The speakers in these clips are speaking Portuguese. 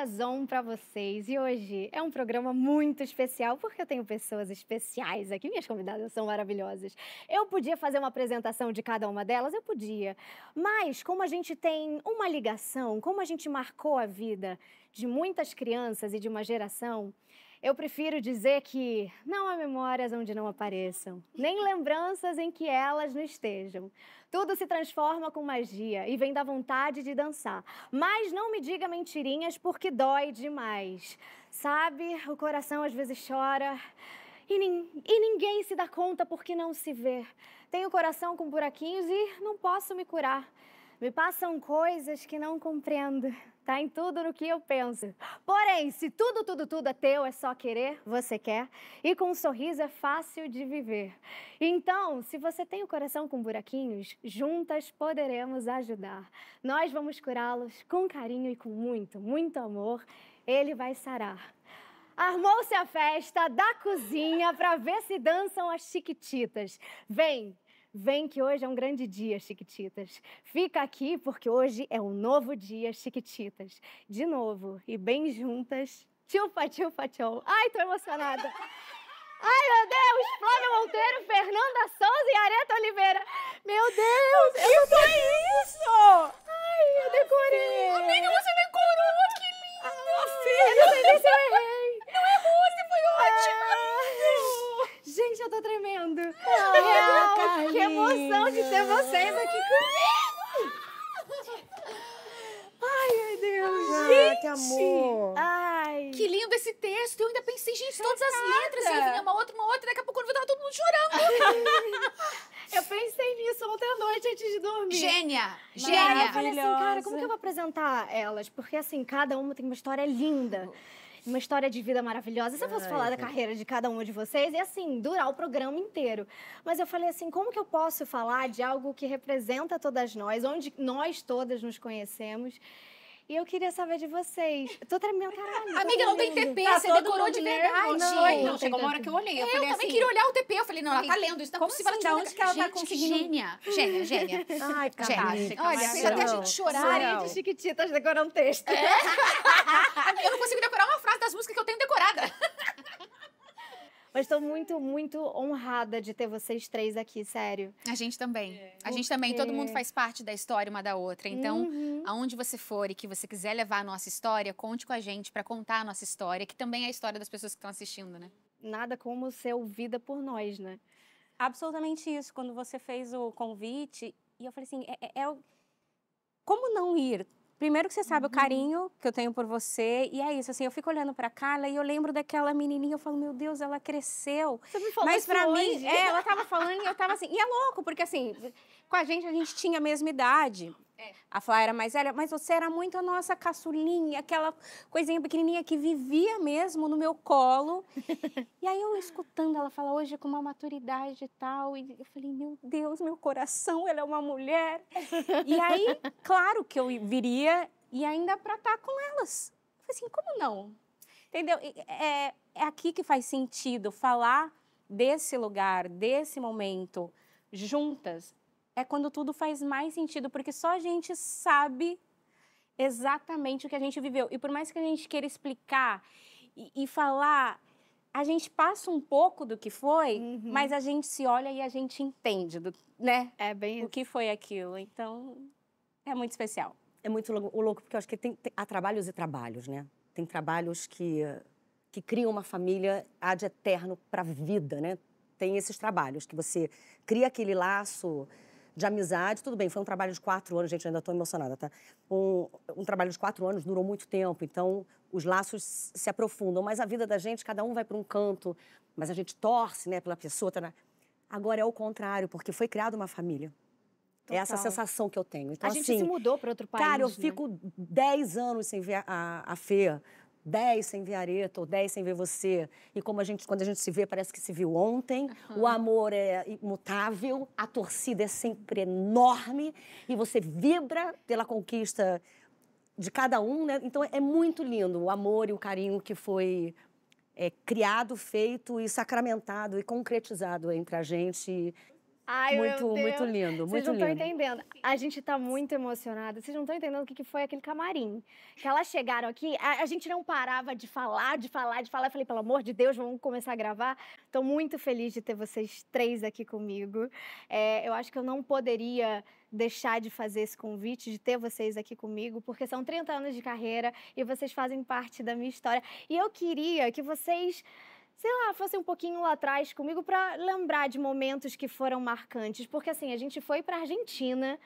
Diazon para vocês. E hoje é um programa muito especial porque eu tenho pessoas especiais aqui. Minhas convidadas são maravilhosas. Eu podia fazer uma apresentação de cada uma delas, eu podia. Mas como a gente tem uma ligação, como a gente marcou a vida de muitas crianças e de uma geração, eu prefiro dizer que não há memórias onde não apareçam, nem lembranças em que elas não estejam. Tudo se transforma com magia e vem da vontade de dançar. Mas não me diga mentirinhas porque dói demais. Sabe, o coração às vezes chora e, nin e ninguém se dá conta porque não se vê. Tenho coração com buraquinhos e não posso me curar. Me passam coisas que não compreendo. Tá em tudo no que eu penso. Porém, se tudo, tudo, tudo é teu, é só querer, você quer. E com um sorriso é fácil de viver. Então, se você tem o coração com buraquinhos, juntas poderemos ajudar. Nós vamos curá-los com carinho e com muito, muito amor. Ele vai sarar. Armou-se a festa da cozinha para ver se dançam as chiquititas. Vem! Vem que hoje é um grande dia, Chiquititas. Fica aqui porque hoje é um novo dia, Chiquititas. De novo e bem juntas. Tchupa, tchupa, tchau. Ai, tô emocionada. Ai, meu Deus! Flávio Monteiro, Fernanda Souza e Areta Oliveira. Meu Deus! O que foi isso? Ai, eu decorei. Amiga, você decorou! Que lindo! Ah, filha! Eu não sei se eu errei. Gente, eu tô tremendo. Oh, que emoção de ter vocês aqui comigo. Ai, meu Deus. Ah, gente. que amor. Ai. Que lindo esse texto. Eu ainda pensei, gente, Chocada. todas as letras. Ia vir uma outra, uma outra. Daqui a pouco eu vou estar todo mundo chorando. eu pensei nisso ontem à noite antes de dormir. Gênia. Gênia. eu falei assim, cara, como que eu vou apresentar elas? Porque, assim, cada uma tem uma história linda uma história de vida maravilhosa. Se eu fosse Ai, falar da carreira de cada uma de vocês, ia é assim, durar o programa inteiro. Mas eu falei assim, como que eu posso falar de algo que representa todas nós, onde nós todas nos conhecemos? E eu queria saber de vocês. Tô tremendo, caralho. Amiga, não tem TP, tá você decorou de verdade. É não, não, chegou uma hora que eu olhei. Eu, eu também assim, queria olhar o TP. Eu falei, não, ela tá lendo isso, tá como se possível. Assim, ela onde que ela gente, tá, tá conseguindo? Gênia, gênia, gênia. Ai, fantástica. Olha, fez até a gente chorar. Maria de Chiquititas tá decorando texto. É? eu não consigo decorar uma frase das músicas que eu tenho decorada. Mas estou muito, muito honrada de ter vocês três aqui, sério. A gente também. É. A gente Porque... também, todo mundo faz parte da história uma da outra. Então, uhum aonde você for e que você quiser levar a nossa história, conte com a gente para contar a nossa história, que também é a história das pessoas que estão assistindo, né? Nada como ser ouvida por nós, né? Absolutamente isso. Quando você fez o convite, e eu falei assim, é, é... é como não ir? Primeiro que você sabe uhum. o carinho que eu tenho por você, e é isso, assim, eu fico olhando para Carla e eu lembro daquela menininha, eu falo, meu Deus, ela cresceu. Você me falou Mas para mim, é, ela tava falando e eu tava assim, e é louco, porque assim, com a gente, a gente tinha a mesma idade. É. A Flá era mais velha, mas você era muito a nossa caçulinha, aquela coisinha pequenininha que vivia mesmo no meu colo. e aí eu escutando ela falar hoje é com uma maturidade e tal, e eu falei, meu Deus, meu coração, ela é uma mulher. e aí, claro que eu viria e ainda para estar tá com elas. Eu falei assim, como não? Entendeu? É, é aqui que faz sentido falar desse lugar, desse momento, juntas, é quando tudo faz mais sentido, porque só a gente sabe exatamente o que a gente viveu. E por mais que a gente queira explicar e, e falar, a gente passa um pouco do que foi, uhum. mas a gente se olha e a gente entende, do, né? É bem o que foi aquilo. Então, é muito especial. É muito louco, porque eu acho que tem, tem, há trabalhos e trabalhos, né? Tem trabalhos que, que criam uma família ad eterno para a vida, né? Tem esses trabalhos que você cria aquele laço de amizade. Tudo bem, foi um trabalho de quatro anos, gente, ainda estou emocionada, tá? Um, um, trabalho de quatro anos durou muito tempo, então os laços se aprofundam. Mas a vida da gente, cada um vai para um canto, mas a gente torce, né, pela pessoa. Tá Agora é o contrário, porque foi criada uma família. É essa sensação que eu tenho. Então, a gente assim, se mudou para outro país. Cara, eu né? fico 10 anos sem ver a, a Fê. 10 sem ver Areta ou 10 sem ver você. E como a gente, quando a gente se vê, parece que se viu ontem. Uhum. O amor é imutável, a torcida é sempre enorme e você vibra pela conquista de cada um, né? Então é muito lindo o amor e o carinho que foi é, criado, feito e sacramentado e concretizado entre a gente. Ai, muito, muito lindo, muito lindo. Vocês não estão entendendo. A gente está muito emocionada. Vocês não estão entendendo o que, que foi aquele camarim. Que elas chegaram aqui, a, a, gente não parava de falar, de falar, de falar. Eu falei, pelo amor de Deus, vamos começar a gravar. Estou muito feliz de ter vocês três aqui comigo. É, eu acho que eu não poderia deixar de fazer esse convite, de ter vocês aqui comigo, porque são 30 anos de carreira e vocês fazem parte da minha história. E eu queria que vocês sei lá, fosse um pouquinho lá atrás comigo para lembrar de momentos que foram marcantes, porque assim, a gente foi para Argentina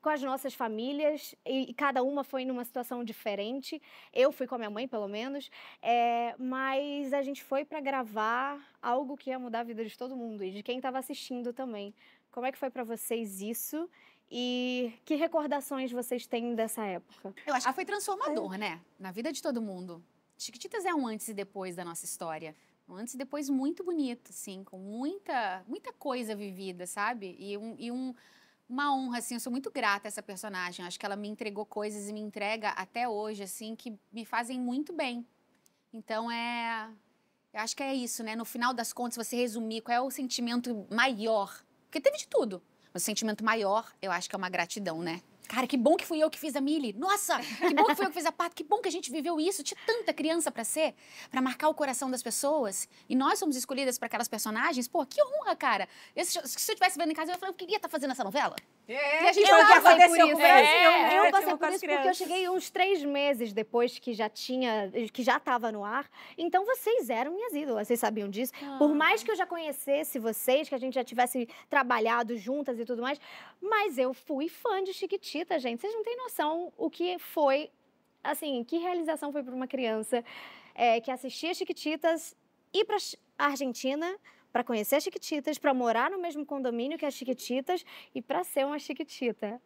com as nossas famílias e, cada uma foi numa situação diferente. Eu fui com a minha mãe, pelo menos, é, mas a gente foi para gravar algo que ia mudar a vida de todo mundo e de quem estava assistindo também. Como é que foi para vocês isso? E que recordações vocês têm dessa época? Eu acho que foi transformador, é. né? Na vida de todo mundo. Chiquititas é um antes e depois da nossa história. Um antes e depois muito bonito, assim, com muita, muita coisa vivida, sabe? E, um, e um, uma honra, assim, eu sou muito grata a essa personagem. Acho que ela me entregou coisas e me entrega até hoje, assim, que me fazem muito bem. Então é. Eu acho que é isso, né? No final das contas, você resumir qual é o sentimento maior. Porque teve de tudo. O sentimento maior, eu acho que é uma gratidão, né? Cara, que bom que fui eu que fiz a Mili. Nossa, que bom que fui eu que fiz a Pato. Que bom que a gente viveu isso. Tinha tanta criança para ser, para marcar o coração das pessoas. E nós somos escolhidas para aquelas personagens. Pô, que honra, cara. Eu, se eu estivesse vendo em casa, eu ia falar, eu queria estar tá fazendo essa novela. É, é, e a gente eu já aconteceu por isso. É, eu, eu passei por isso porque eu cheguei uns três meses depois que já tinha, que já estava no ar. Então vocês eram minhas ídolas, vocês sabiam disso. Ah. Por mais que eu já conhecesse vocês, que a gente já tivesse trabalhado juntas e tudo mais, mas eu fui fã de Chiquitita, gente. Vocês não têm noção o que foi, assim, que realização foi para uma criança é, que assistia Chiquititas ir para Argentina para conhecer as Chiquititas, para morar no mesmo condomínio que as Chiquititas e para ser uma Chiquitita.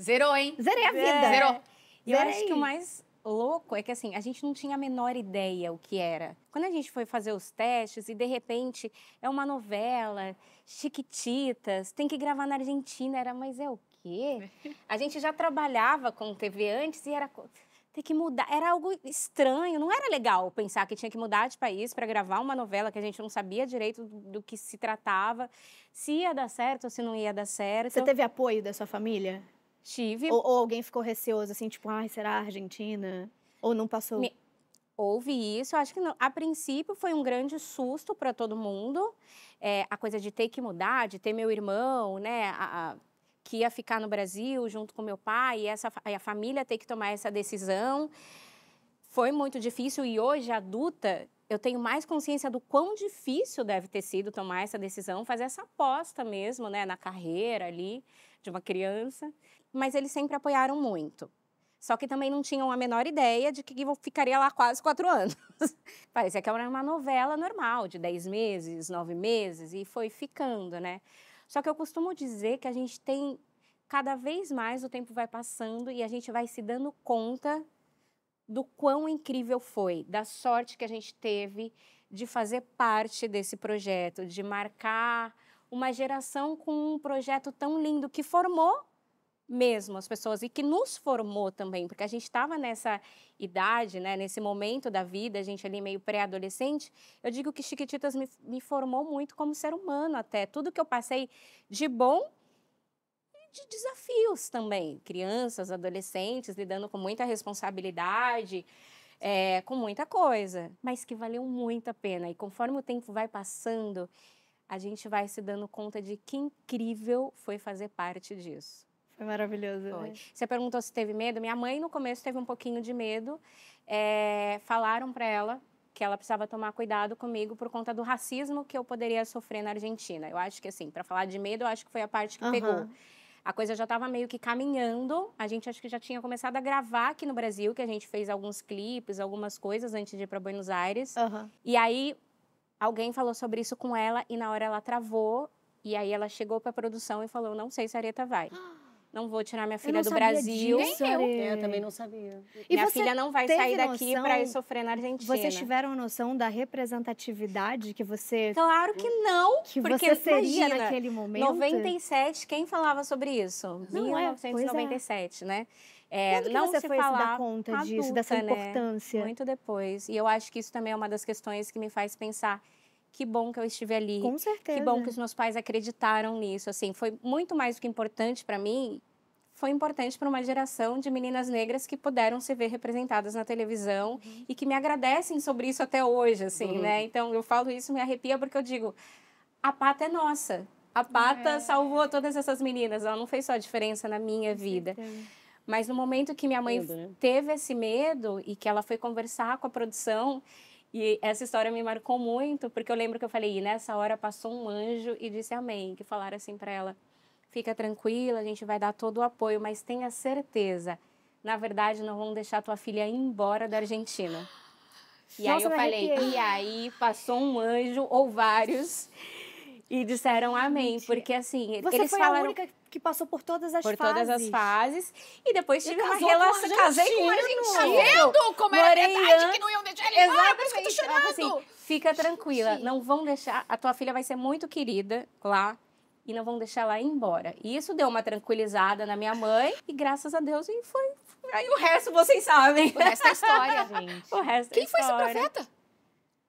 Zerou, hein? Zerei a é. vida. Zerou. E eu acho que o mais louco é que assim, a gente não tinha a menor ideia o que era. Quando a gente foi fazer os testes e de repente é uma novela, Chiquititas, tem que gravar na Argentina, era, mas é o quê? A gente já trabalhava com TV antes e era ter que mudar. Era algo estranho, não era legal pensar que tinha que mudar de país para gravar uma novela que a gente não sabia direito do que se tratava, se ia dar certo ou se não ia dar certo. Você teve apoio da sua família? Tive. Ou, ou alguém ficou receoso, assim, tipo, ai, ah, será a Argentina? Ou não passou? Me... Houve isso, acho que não. a princípio foi um grande susto para todo mundo, é, a coisa de ter que mudar, de ter meu irmão, né, a, a que ia ficar no Brasil junto com meu pai e essa e a família ter que tomar essa decisão. Foi muito difícil e hoje adulta eu tenho mais consciência do quão difícil deve ter sido tomar essa decisão, fazer essa aposta mesmo, né, na carreira ali de uma criança. Mas eles sempre apoiaram muito. Só que também não tinham a menor ideia de que eu ficaria lá quase quatro anos. Parecia que era uma novela normal, de dez meses, nove meses, e foi ficando, né? Só que eu costumo dizer que a gente tem cada vez mais o tempo vai passando e a gente vai se dando conta do quão incrível foi, da sorte que a gente teve de fazer parte desse projeto, de marcar uma geração com um projeto tão lindo que formou mesmo as pessoas e que nos formou também, porque a gente estava nessa idade, né, nesse momento da vida, a gente ali meio pré-adolescente. Eu digo que Chiquititas me, me formou muito como ser humano até. Tudo que eu passei de bom e de desafios também. Crianças, adolescentes, lidando com muita responsabilidade, é, com muita coisa, mas que valeu muito a pena. E conforme o tempo vai passando, a gente vai se dando conta de que incrível foi fazer parte disso. Foi maravilhoso. Foi. Né? Você perguntou se teve medo. Minha mãe, no começo, teve um pouquinho de medo. É, falaram para ela que ela precisava tomar cuidado comigo por conta do racismo que eu poderia sofrer na Argentina. Eu acho que, assim, para falar de medo, eu acho que foi a parte que uhum. pegou. A coisa já estava meio que caminhando. A gente acho que já tinha começado a gravar aqui no Brasil, que a gente fez alguns clipes, algumas coisas antes de ir para Buenos Aires. Uhum. E aí alguém falou sobre isso com ela e na hora ela travou. E aí ela chegou para a produção e falou: "Não sei se a Areta vai". não vou tirar minha filha do Brasil. Disso, eu. eu. também não sabia. E minha filha não vai sair daqui para sofrer na Argentina. Vocês tiveram noção da representatividade que você. Claro que não! Que porque você seria imagina, naquele momento. 97, quem falava sobre isso? Não 1997, é. é. né? É, Quando não você se foi falar se conta adulta, disso, dessa né? importância? Né? Muito depois. E eu acho que isso também é uma das questões que me faz pensar que bom que eu estive ali. Com certeza. Que bom que os meus pais acreditaram nisso. Assim, foi muito mais do que importante para mim. Foi importante para uma geração de meninas negras que puderam se ver representadas na televisão uhum. e que me agradecem sobre isso até hoje, assim, uhum. né? Então eu falo isso, me arrepia porque eu digo, a pata é nossa. A pata é. salvou todas essas meninas. Ela não fez só a diferença na minha vida. Mas no momento que minha mãe medo, né? teve esse medo e que ela foi conversar com a produção, e essa história me marcou muito, porque eu lembro que eu falei, e nessa hora passou um anjo e disse amém, que falaram assim para ela: "Fica tranquila, a gente vai dar todo o apoio, mas tenha certeza, na verdade não vão deixar tua filha embora da Argentina". E Nossa, aí eu falei, e aí passou um anjo ou vários e disseram amém, porque assim, Você eles foi falaram a única que passou por todas as por fases. Por todas as fases e depois tive uma relação, com casei com um argentino, moreno, como era morei verdade, que não iam Exatamente. Ah, é assim, fica tranquila, não vão deixar. A tua filha vai ser muito querida lá e não vão deixar ela ir embora. E isso deu uma tranquilizada na minha mãe e graças a Deus e foi. Aí o resto vocês sabem. O resto é história, gente. O resto é Quem foi esse profeta?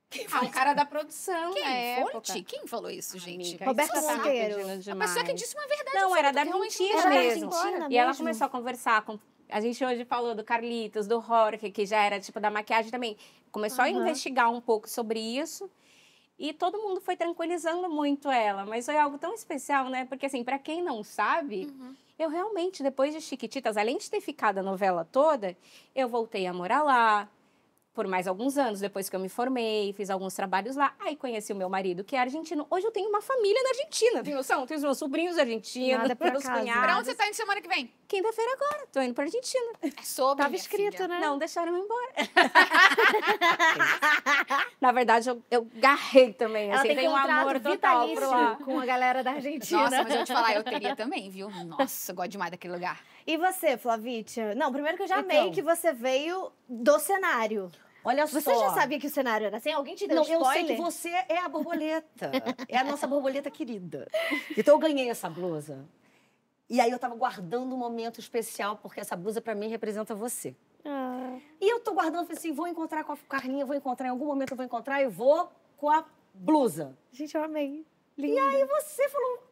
Quem foi? Ah, o cara da produção. Quem? É, Fonte? Quem falou isso, gente? Amiga, Roberta é Monteiro. Tá a pessoa que disse uma verdade. Não, era da mentira mesmo. E mesmo. ela começou a conversar com a gente hoje falou do Carlitos, do Jorge, que já era tipo da maquiagem também. Começou uhum. a investigar um pouco sobre isso. E todo mundo foi tranquilizando muito ela, mas foi algo tão especial, né? Porque assim, para quem não sabe, uhum. eu realmente depois de Chiquititas, além de ter ficado a novela toda, eu voltei a morar lá, por mais alguns anos, depois que eu me formei, fiz alguns trabalhos lá. Aí conheci o meu marido, que é argentino. Hoje eu tenho uma família na Argentina, tem noção? Tenho os meus sobrinhos argentinos, Nada meus casa. cunhados. Pra onde você tá indo semana que vem? Quinta-feira agora, tô indo pra Argentina. É sobre, Tava escrito, filha. né? Não, deixaram eu embora. na verdade, eu, eu garrei também. Ela assim, tem, tem um amor total pro lá. com a galera da Argentina. Nossa, mas eu vou te falar, eu teria também, viu? Nossa, eu gosto demais daquele lugar. E você, Flavitia? Não, primeiro que eu já então, amei que você veio do cenário. Olha você só. Você já sabia que o cenário era assim? Alguém te deu Não, spoiler? eu sei que você é a borboleta. é a nossa borboleta querida. Então eu ganhei essa blusa. E aí eu tava guardando um momento especial, porque essa blusa para mim representa você. Ah. E eu tô guardando, assim, vou encontrar com a Carlinha, vou encontrar, em algum momento eu vou encontrar e vou com a blusa. Gente, eu amei. Linda. E aí você falou,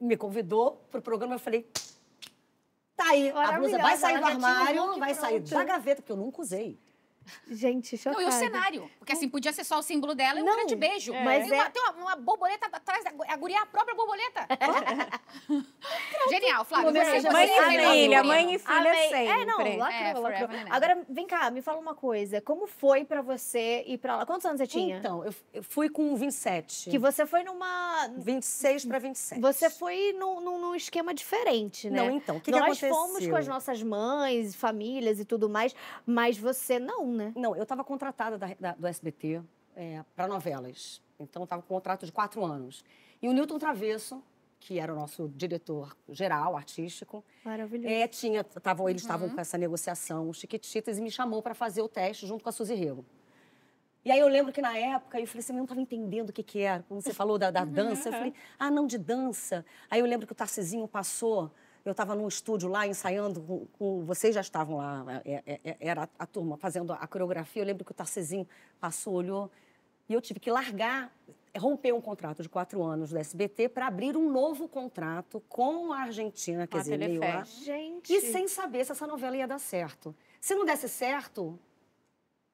me convidou pro programa, eu falei, Tá aí, a blusa vai sair do armário, vai pronto. sair da gaveta, porque eu nunca usei. Gente, chocada. Não, e o cenário. Porque assim, podia ser só o símbolo dela e um não, grande beijo. É. Mas é... uma, tem uma, uma, borboleta atrás, da, a guria é a própria borboleta. Genial, Flávio. Você, você mãe, e filha, mãe e filha sempre. É, não, lacrou, é, lacrou. É Agora, vem cá, me fala uma coisa. Como foi pra você ir pra lá? Quantos anos você tinha? Então, eu, eu fui com 27. Que você foi numa... 26 pra 27. Você foi num, num, esquema diferente, né? Não, então, o que, Nós que aconteceu? Nós fomos com as nossas mães, famílias e tudo mais, mas você não não, né? Não, eu estava contratada da, da, do SBT é, para novelas. Então, estava com um contrato de quatro anos. E o Newton Travesso, que era o nosso diretor geral, artístico. Maravilhoso. É, tinha, tavam, eles uhum. estavam uhum. com essa negociação, Chiquititas, e me chamou para fazer o teste junto com a Suzy Rego. E aí eu lembro que na época eu falei assim, eu não estava entendendo o que que era. Quando você falou da, da dança, uhum. eu falei, ah, não, de dança. Aí eu lembro que o Tarcezinho passou eu estava num estúdio lá ensaiando com, com, Vocês já estavam lá, é, é, é, era a turma fazendo a coreografia. Eu lembro que o Tarcezinho passou, olhou. E eu tive que largar, romper um contrato de quatro anos do SBT para abrir um novo contrato com a Argentina, quer ah, dizer, meio lá. Gente. E sem saber se essa novela ia dar certo. Se não desse certo,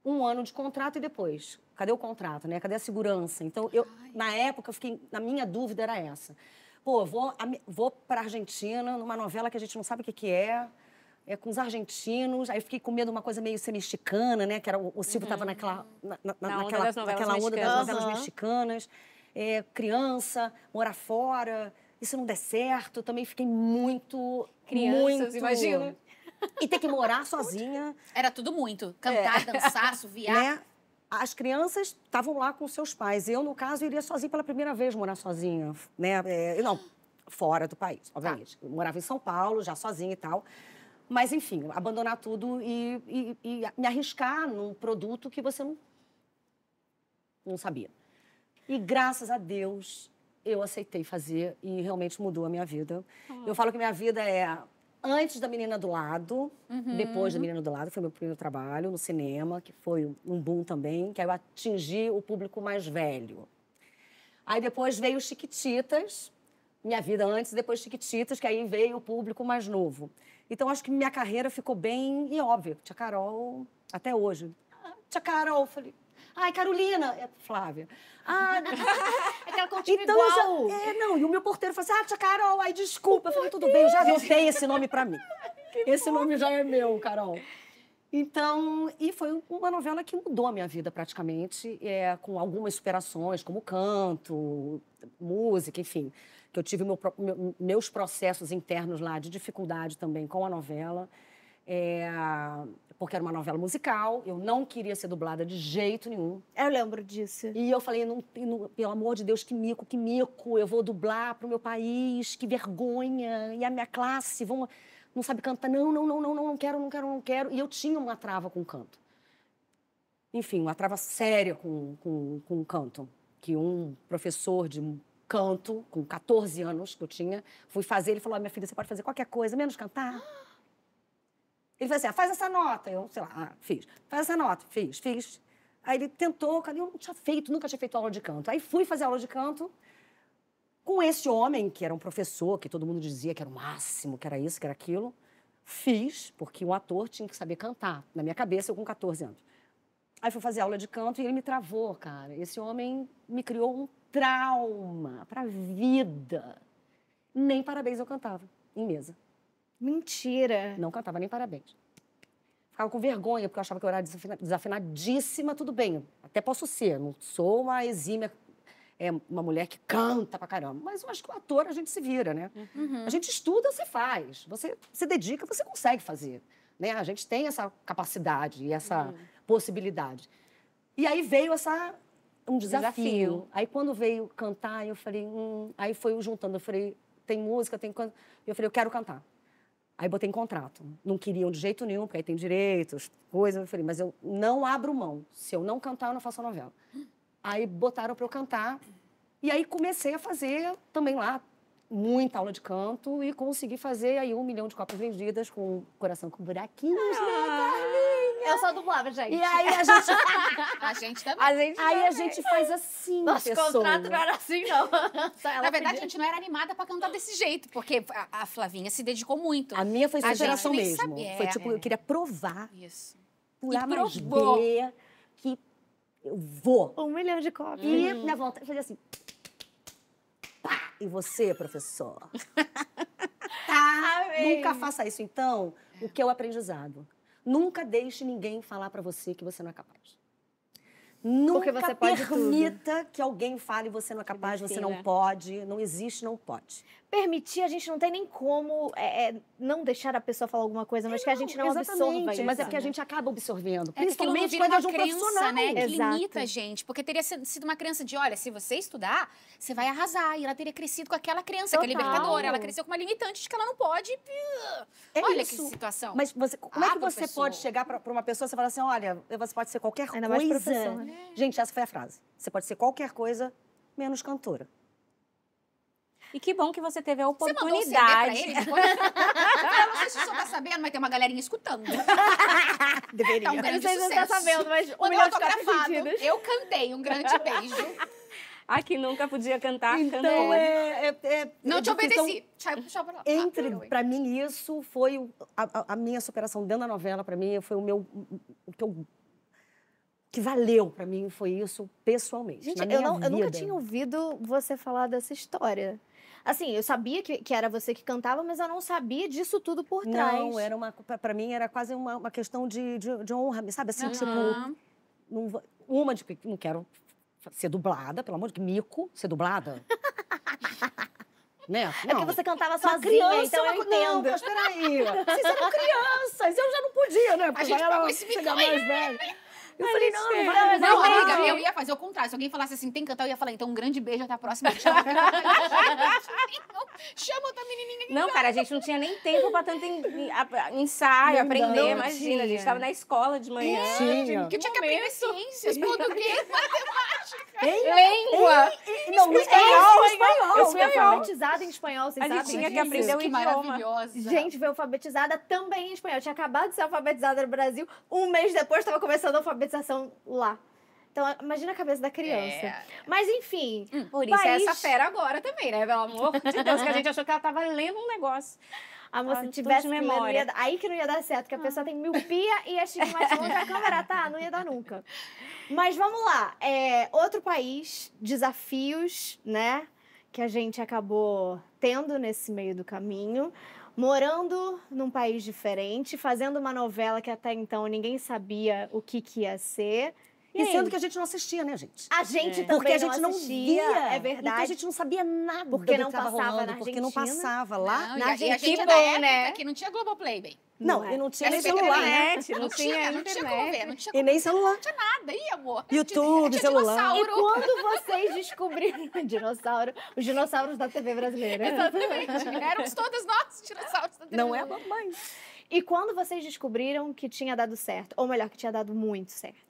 um ano de contrato e depois. Cadê o contrato, né? Cadê a segurança? Então, eu, Ai. na época, eu fiquei, na minha dúvida era essa pô, vou, vou pra Argentina numa novela que a gente não sabe o que, que é. É, com os argentinos, aí fiquei com medo de uma coisa meio ser-mexicana, né? Que era, o Silvio estava uhum. naquela, na, na, na naquela, onda das naquela mexicanas. onda das novelas uhum. mexicanas. É, criança, morar fora, isso não der certo. Também fiquei muito. Crianças, muito... imagina. E ter que morar sozinha. Era tudo muito. Cantar, é. dançar, suviar. Né? as crianças estavam lá com seus pais. Eu, no caso, iria sozinha pela primeira vez morar sozinha, né? É, não, fora do país, tá. obviamente. Ah. morava em São Paulo, já sozinha e tal. Mas, enfim, abandonar tudo e, e, e me arriscar num produto que você não, não sabia. E graças a Deus eu aceitei fazer e realmente mudou a minha vida. Ah. Eu falo que minha vida é antes da Menina do Lado, uhum. depois da Menina do Lado, foi meu primeiro trabalho no cinema, que foi um boom também, que aí eu atingi o público mais velho. Aí depois veio Chiquititas, minha vida antes e depois Chiquititas, que aí veio o público mais novo. Então acho que minha carreira ficou bem e óbvio. Tia Carol, até hoje. Ah, Tia Carol, falei, Ai, Carolina, é Flávia. Ah, né? aquela continua então, igual. Já, é, não, e o meu porteiro falou assim, ah, tia Carol, ai, desculpa. Eu falei, tudo bem, eu já adotei esse nome pra mim. Que esse porra. nome já é meu, Carol. Então, e foi uma novela que mudou a minha vida praticamente, é, com algumas superações, como canto, música, enfim, que eu tive meu, meus processos internos lá de dificuldade também com a novela. É, porque era uma novela musical, eu não queria ser dublada de jeito nenhum. Eu lembro disso. E eu falei, não, não, pelo amor de Deus, que mico, que mico, eu vou dublar pro meu país, que vergonha, e a minha classe vão, não sabe cantar, não, não, não, não, não, não quero, não quero, não quero. E eu tinha uma trava com canto. Enfim, uma trava séria com, com, com canto, que um professor de canto, com 14 anos que eu tinha, fui fazer, ele falou, ah, minha filha, você pode fazer qualquer coisa, menos cantar. Ele falou assim: ah, faz essa nota. Eu, sei lá, ah, fiz. Faz essa nota. Fiz, fiz. Aí ele tentou, cara, eu não tinha feito, nunca tinha feito aula de canto. Aí fui fazer aula de canto com esse homem, que era um professor, que todo mundo dizia que era o máximo, que era isso, que era aquilo. Fiz, porque um ator tinha que saber cantar. Na minha cabeça, eu com 14 anos. Aí fui fazer aula de canto e ele me travou, cara. Esse homem me criou um trauma a vida. Nem parabéns eu cantava em mesa. Mentira. Não cantava nem parabéns. Ficava com vergonha, porque eu achava que eu era desafinadíssima, tudo bem. Até posso ser, não sou uma exímia, é, uma mulher que canta pra caramba. Mas eu acho que o ator a gente se vira, né? Uhum. A gente estuda, você faz. Você se dedica, você consegue fazer. Né? A gente tem essa capacidade e essa uhum. possibilidade. E aí veio essa um desafio. desafio. Aí quando veio cantar, eu falei, hum. aí foi juntando, eu falei, tem música, tem coisa. Eu falei, eu quero cantar. Aí botei em contrato. Não queriam de jeito nenhum, porque aí tem direitos, coisas. Eu falei, mas eu não abro mão. Se eu não cantar, eu não faço a novela. Aí botaram para eu cantar. E aí comecei a fazer também lá muita aula de canto e consegui fazer aí um milhão de cópias vendidas com o coração com buraquinhos. Né? Ah! Né? Eu só dublava, gente. E aí a gente. a gente também. A gente aí também. a gente faz assim. Nosso pessoa. contrato não era assim, não. Na verdade, a gente não era animada pra cantar desse jeito, porque a, a Flavinha se dedicou muito. A minha foi superação mesmo. Sabia. Foi tipo, eu é. queria provar. Isso. Por e provou. que eu vou. Um milhão de cópias. E na volta, eu fazia assim. Pá! E você, professor? tá! Nunca faça isso, então. O que é o aprendizado? Nunca deixe ninguém falar para você que você não é capaz. Nunca você pode permita tudo. que alguém fale você não é capaz, você não pode, não existe, não pode permitir, a gente não tem nem como é, é, não deixar a pessoa falar alguma coisa, mas não, que a gente não absorva isso. Mas é que a gente acaba absorvendo. É principalmente quando é de um crença, né? Que Exato. limita a gente. Porque teria sido uma criança de, olha, se você estudar, você vai arrasar. E ela teria crescido com aquela criança Total. que é libertadora. Ela cresceu com uma limitante de que ela não pode... É olha isso. que situação. Mas você, como ah, é que você professor. pode chegar para uma pessoa e falar assim, olha, você pode ser qualquer Ainda coisa. Ainda mais professor. Né? Gente, essa foi a frase. Você pode ser qualquer coisa, menos cantora. E que bom que você teve a oportunidade. Você mandou um CD pra ele eu não sei se o senhor tá sabendo, mas tem uma galerinha escutando. Deveria. Tá um grande não sei sucesso. Se você tá sabendo, mas o melhor autografado, eu cantei um grande beijo. Ah, que nunca podia cantar, então, cantou. Né? É, é, é, não é te obedeci. Então, tchau, tchau, entre, ah, para mim, isso foi a, a, minha superação dentro da novela, para mim, foi o meu. O que eu que valeu para mim foi isso pessoalmente. Gente, eu, não, eu, nunca tinha ouvido você falar dessa história. Assim, eu sabia que, que era você que cantava, mas eu não sabia disso tudo por trás. Não, era uma. para mim era quase uma, uma questão de, de, de, honra, sabe? Assim, uhum. tipo. Não, uma de que não quero ser dublada, pelo amor de Deus, mico, ser dublada. né? É que você cantava sozinha, então criança, então eu entendo. Não, mas peraí, vocês eram crianças, eu já não podia, né? Porque A gente era, pagou esse mais velho. Eu falei, é não, não Não, não, amiga, eu ia fazer o contrário. Se alguém falasse assim, tem que cantar, eu ia falar, então um grande beijo, até a próxima. Chama, chama outra menininha Não, cara, a gente não tinha nem tempo pra tanto ensaio, aprender. imagina, a gente tava na escola de manhã. tinha. Que eu tinha que aprender ciências, português, matemática. Língua. Não, espanhol, espanhol. Eu fui alfabetizada em espanhol, vocês sabem. A gente tinha que aprender o idioma. Gente, foi alfabetizada também em espanhol. Eu tinha acabado de ser alfabetizada no Brasil. Um mês depois, tava começando a alfabetizar alfabetização lá. Então, imagina a cabeça da criança. É. Mas, enfim. Hum, por isso país... é essa fera agora também, né? Pelo amor de Deus, que a gente achou que ela tava lendo um negócio. A moça ah, tivesse memória. aí que não ia dar certo, que a ah. pessoa tem miopia e mais da câmera, tá? Não ia dar nunca. Mas vamos lá. É, outro país, desafios, né? Que a gente acabou tendo nesse meio do caminho morando num país diferente, fazendo uma novela que até então ninguém sabia o que, que ia ser. E, sendo que a gente não assistia, né, gente? A gente é. também Porque a gente não, assistia, via. É verdade. Então, porque a gente não sabia nada porque do não que passava rolando, porque não passava lá. Não, na Argentina, e gente, é na né? época, não tinha Globoplay, bem. Não, não, e não é. tinha nem celular. Internet, não, não tinha, tinha internet. Não tinha governo, não tinha E nem celular. Não tinha nada. Ih, amor. YouTube, tinha, celular. Dinossauro. E quando vocês descobriram dinossauro, os dinossauros da TV brasileira. Exatamente. Éramos todos nós dinossauros da TV Não é mamãe. E quando vocês descobriram que tinha dado certo? Ou melhor, que tinha dado muito certo?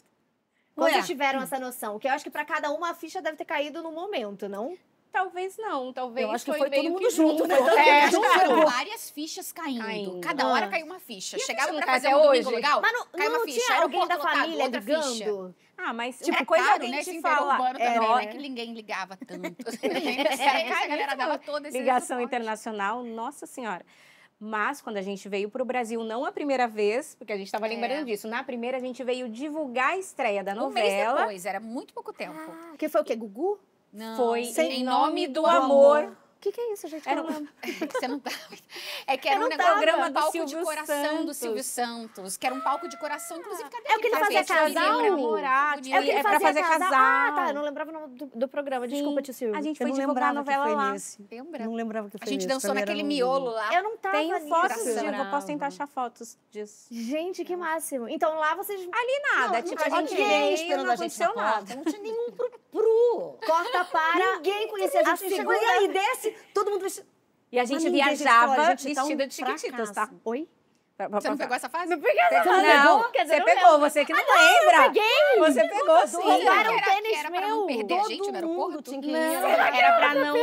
Quando tiveram essa noção? Porque eu acho que para cada uma a ficha deve ter caído no momento, não? Talvez não, talvez eu acho que foi, foi todo né? é. mundo junto, né? É. Junto. várias fichas caindo. caindo. Cada ah. hora caiu uma ficha. E Chegava pra tá fazer um hoje? legal, Mas não, caiu não uma ficha. Era alguém da família outra ligando? Ficha. Ah, mas tipo, é coisa caro, né, fala. é, também, né? que ninguém ligava tanto. é, é, é, é, é, é, esse Ligação internacional, nossa senhora. Mas quando a gente veio para o Brasil, não a primeira vez, porque a gente estava é. lembrando disso, na primeira a gente veio divulgar a estreia da novela. Um mês depois, era muito pouco tempo. Ah, que foi o quê? Gugu? Não. Foi Sem em nome, nome do, do amor. amor. O que, que, é isso, gente? Era um... É? Você não tá... É que era um negócio, programa palco de coração Santos. do Silvio Santos, que era um palco de coração, inclusive, cadê É o que ele fazia casal? Morar, é, é, pra fazer casal. Ah, tá, eu não lembrava o nome do, do programa, Sim. desculpa, tio Silvio. A gente foi divulgar a novela lá. Lembra? Não lembrava que foi A gente dançou naquele miolo lá. Eu não tava Tenho fotos, eu posso tentar achar fotos disso. Gente, que máximo. Então lá vocês... Ali nada, tipo, a gente veio esperando a gente na Não tinha nenhum pru. Corta para... Ninguém conhecia a gente. Segura aí, desce assim, todo mundo vestido. E a gente viajava tá vestida de chiquititas, tá? Oi? você não pegou essa fase? Não peguei essa fase. Não, dizer, você pegou, você que não ah, lembra. Não, peguei. Você pegou, sim. Roubaram o tênis era meu. Era pra não perder a gente no aeroporto? Não, era, pra não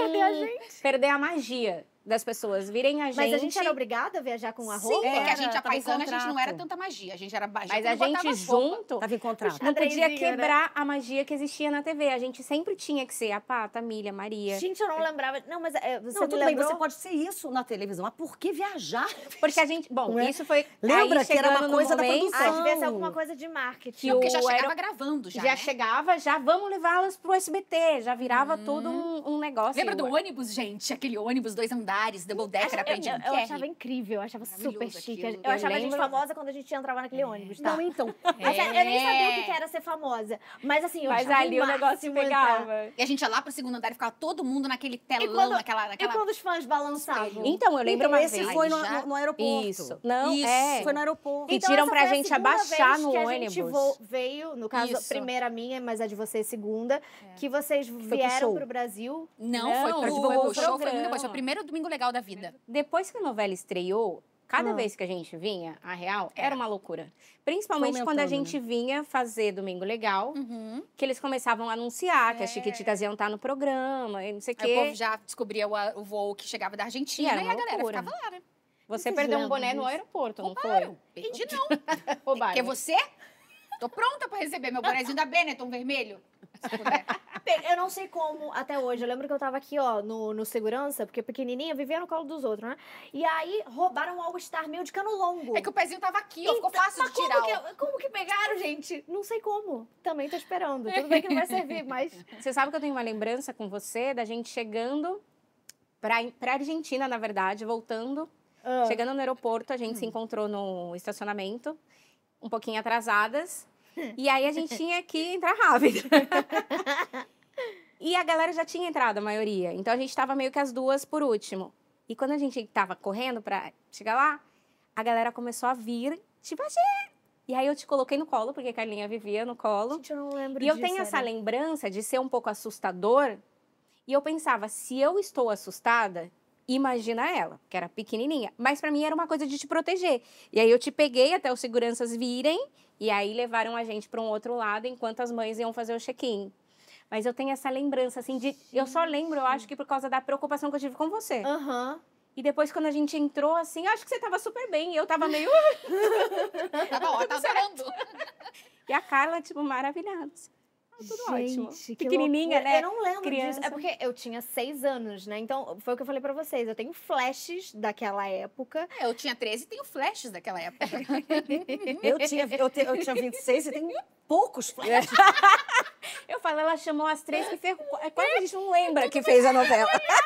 Perder a magia das pessoas virem a gente. Mas a gente era obrigada a viajar com a roupa? Sim, é que a gente, a paisana, a gente não era tanta magia. A gente era magia. Mas a gente junto tava em contrato. não podia né? quebrar a magia que existia na TV. A gente sempre tinha que ser a Pata, a Milha, a Maria. Gente, eu não lembrava. Não, mas é, você não, tudo lembrou? bem, você pode ser isso na televisão. Mas por que viajar? Porque a gente. Bom, é? isso foi. Lembra aí, que era uma coisa momento, da produção? gente ah, devia é alguma coisa de marketing. Não, porque já chegava era... gravando já. Já né? chegava, já vamos levá-las pro SBT. Já virava hum. todo um, um negócio. Lembra do ônibus, gente? Aquele ônibus dois andares andares, double decker, aprendi Eu, eu, eu achava incrível, eu achava super chique. Aquilo. Eu, eu achava a gente famosa quando a gente entrava naquele é. ônibus, tá? Não, então. É. Eu nem sabia o é. que era ser famosa. Mas assim, eu Mas ali o negócio pegava. E a gente ia lá pro segundo andar e ficava todo mundo naquele telão, quando, naquela, naquela... E quando os fãs balançavam? Então, eu lembro então, uma esse vez. foi no, no, no, aeroporto. Isso. Não, Isso. É. Foi no aeroporto. E Pediram então, pra gente abaixar no ônibus. a gente veio, no caso, primeira minha, mas a de vocês segunda, é. que vocês vieram pro Brasil. Não, foi pro tipo, show, foi pro show, foi muito bom. Foi o primeiro domingo domingo legal da vida. Depois que a novela estreou, Cada hum. vez que a gente vinha, a real, é. era uma loucura. Principalmente quando a gente vinha fazer Domingo Legal, uhum. que eles começavam a anunciar é. que as é. chiquititas iam estar tá no programa e não sei o quê. o povo já descobria o, o, voo que chegava da Argentina e, e a galera ficava lá, né? Você não perdeu um boné no aeroporto, Roubaram. não foi? Entendi não. Roubaram. Porque você Tô pronta pra receber meu bonezinho da Benetton vermelho. Se puder. Eu não sei como até hoje. Eu lembro que eu tava aqui, ó, no, no segurança, porque pequenininha, vivia no colo dos outros, né? E aí roubaram um all-star meu de cano longo. É que o pezinho tava aqui, ó, ficou então, fácil de tirar. Como que, como que pegaram, gente? Não sei como. Também tô esperando. Tudo bem que não vai servir, mas. Você sabe que eu tenho uma lembrança com você da gente chegando pra, pra Argentina, na verdade, voltando. Ah. Chegando no aeroporto, a gente se hum. encontrou no estacionamento um pouquinho atrasadas. e aí a gente tinha que entrar rápido. e a galera já tinha entrado, a maioria. Então a gente estava meio que as duas por último. E quando a gente estava correndo para chegar lá, a galera começou a vir, tipo, assim, e aí eu te coloquei no colo, porque a Carlinha vivia no colo. Gente, eu não lembro E eu disso, tenho essa lembrança de ser um pouco assustador. E eu pensava, se eu estou assustada, Imagina ela, que era pequenininha. Mas para mim era uma coisa de te proteger. E aí eu te peguei até os seguranças virem e aí levaram a gente para um outro lado enquanto as mães iam fazer o check-in. Mas eu tenho essa lembrança, assim, de. Eu só lembro, eu acho que por causa da preocupação que eu tive com você. Uhum. E depois, quando a gente entrou, assim, acho que você tava super bem. Eu tava meio. tava ó, tá E a Carla, tipo, maravilhada. Assim. Ah, tudo Gente, ótimo. Pequenininha, né? Eu não lembro Criança. disso. É porque eu tinha seis anos, né? Então, foi o que eu falei pra vocês. Eu tenho flashes daquela época. É, eu tinha 13 e tenho flashes daquela época. eu, tinha, eu, te, eu tinha 26 e tenho poucos flashes. eu falo, ela chamou as três que é Quase a gente não lembra que fez a novela.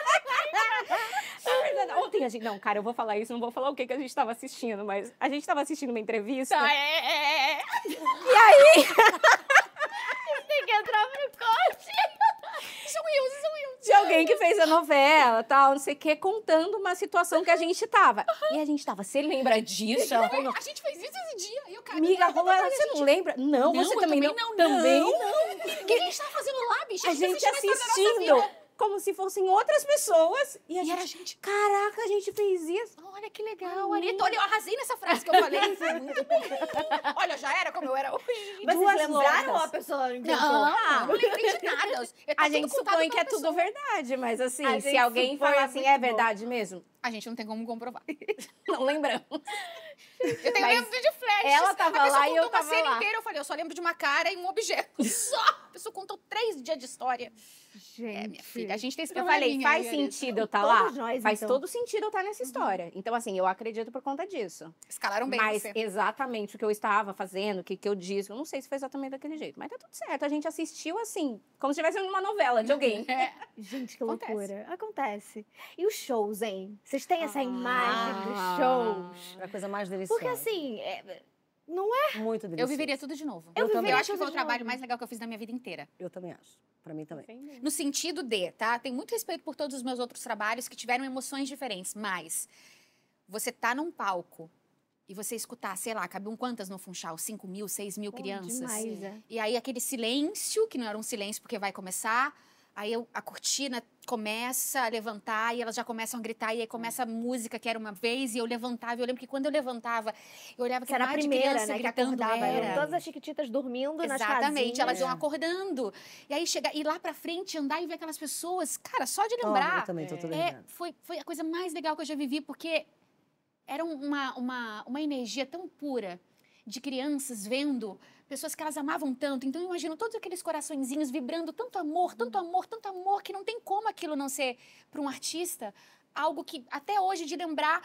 É Ontem a gente. Não, cara, eu vou falar isso, não vou falar o que, que a gente estava assistindo, mas a gente estava assistindo uma entrevista. Tá, é, é, é, é. E aí que entrar pro corte. É é De alguém que fez a novela, tal, não sei o quê, contando uma situação que a gente tava. E a gente tava, você lembra disso? Ela falou, a gente fez isso esse dia. Eu, cara, Amiga, você não lembra? Não, não você também, também não. Também não. O que a gente tava fazendo lá, bicho? A, a gente assistindo como se fossem outras pessoas. E a, e gente, a gente, caraca, a gente fez isso. Olha que legal, Anitta. Olha, eu arrasei nessa frase que eu falei. Muito bem. Olha, já era como eu era hoje. Mas Duas vocês lembraram ou a pessoa Não, não, ah. não lembrei de nada. A gente supõe que é pessoa. tudo verdade, mas assim, se alguém falar é assim, é verdade mesmo? A gente não tem como comprovar. não lembramos. Eu tenho lembro de flash. Ela tava lá e eu tava lá. A cena inteira, eu falei, eu só lembro de uma cara e um objeto. Só! A pessoa contou três dias de história. Gente. É, minha filha, a gente tem... Eu é falei, faz sentido eu estar tá lá? Nós, faz então. todo sentido eu estar tá nessa uhum. história. Então, assim, eu acredito por conta disso. Escalaram bem Mas você. exatamente o que eu estava fazendo, o que, que eu disse, eu não sei se foi exatamente daquele jeito. Mas tá tudo certo, a gente assistiu, assim, como se estivesse numa novela de alguém. É. Gente, que Acontece. loucura. Acontece. E os shows, hein? Vocês têm essa imagem dos ah. shows. É a coisa mais deliciosa. Porque assim, é... não é? Muito delicioso. Eu viveria tudo de novo. Eu, eu também. Eu acho que foi o trabalho novo. mais legal que eu fiz na minha vida inteira. Eu também acho. Pra mim também. Entendi. No sentido de, tá? Tenho muito respeito por todos os meus outros trabalhos que tiveram emoções diferentes, mas você tá num palco e você escutar, sei lá, cabiam quantas no Funchal? 5 mil, 6 mil Bom, crianças. Demais, é. E aí aquele silêncio, que não era um silêncio porque vai começar Aí eu, a cortina começa a levantar e elas já começam a gritar e aí começa a música que era uma vez e eu levantava. Eu lembro que quando eu levantava, eu olhava que era a primeira, né, gritando, que acordava. Era. Todas as chiquititas dormindo Exatamente, nas Exatamente, elas iam acordando. E aí chegar e lá para frente andar e ver aquelas pessoas, cara, só de lembrar. Oh, eu também tô, tô é, foi foi a coisa mais legal que eu já vivi porque era uma uma, uma energia tão pura de crianças vendo, pessoas que elas amavam tanto. Então, eu imagino todos aqueles coraçõezinhos vibrando tanto amor, tanto amor, tanto amor, que não tem como aquilo não ser para um artista algo que até hoje de lembrar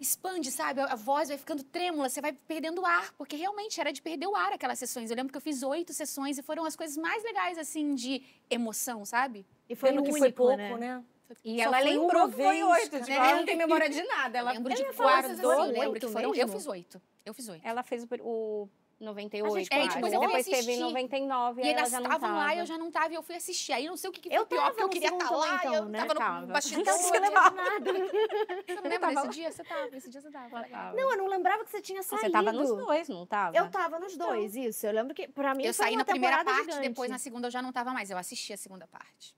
expande, sabe? A voz vai ficando trêmula, você vai perdendo o ar, porque realmente era de perder o ar aquelas sessões. Eu lembro que eu fiz oito sessões e foram as coisas mais legais, assim, de emoção, sabe? E foi Pelo que foi pouco, né? né? E Só ela lembrou que foi oito. né ela não tem memória de nada. Ela lembro de quatro. assim, lembro que foram, Eu fiz oito. Eu fiz oito. Ela fez o, o 98. A gente, é, claro. Tipo, né? depois, eu teve em 99. E eles estavam lá e eu já não tava e eu fui assistir. Aí não sei o que, que foi eu pior, porque eu queria estar tá lá então, eu né? tava, tava no bastidor então, Você não lembra desse dia? Você tava, esse dia você tava. Não, eu não lembrava que você tinha saído. Você tava nos dois, não tava? Eu tava nos dois, então, isso. Eu lembro que pra mim Eu saí na primeira parte, gigante. depois na segunda eu já não tava mais. Eu assisti a segunda parte.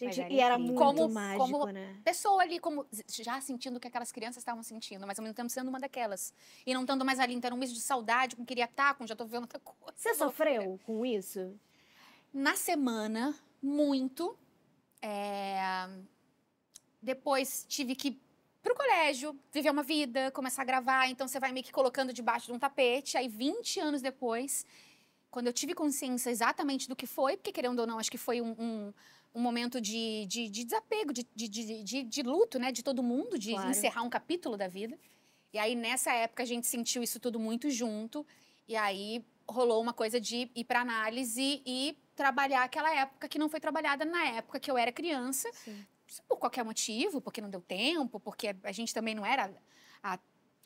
Gente, era e era muito como, mágico, como né? Pessoa ali, como já sentindo o que aquelas crianças estavam sentindo, mas ao mesmo tempo sendo uma daquelas. E não estando mais ali, então era um misto de saudade, com queria estar, tá, com já estou vendo outra coisa. Você sofreu loucura. com isso? Na semana, muito. É... Depois tive que para o colégio, viver uma vida, começar a gravar, então você vai meio que colocando debaixo de um tapete. Aí, 20 anos depois, quando eu tive consciência exatamente do que foi, porque querendo ou não, acho que foi um, um um momento de, de, de desapego, de, de, de, luto, né? De todo mundo, de claro. encerrar um capítulo da vida. E aí, nessa época, a gente sentiu isso tudo muito junto. E aí rolou uma coisa de ir para análise e trabalhar aquela época que não foi trabalhada na época que eu era criança. Sim. Por qualquer motivo, porque não deu tempo, porque a gente também não era a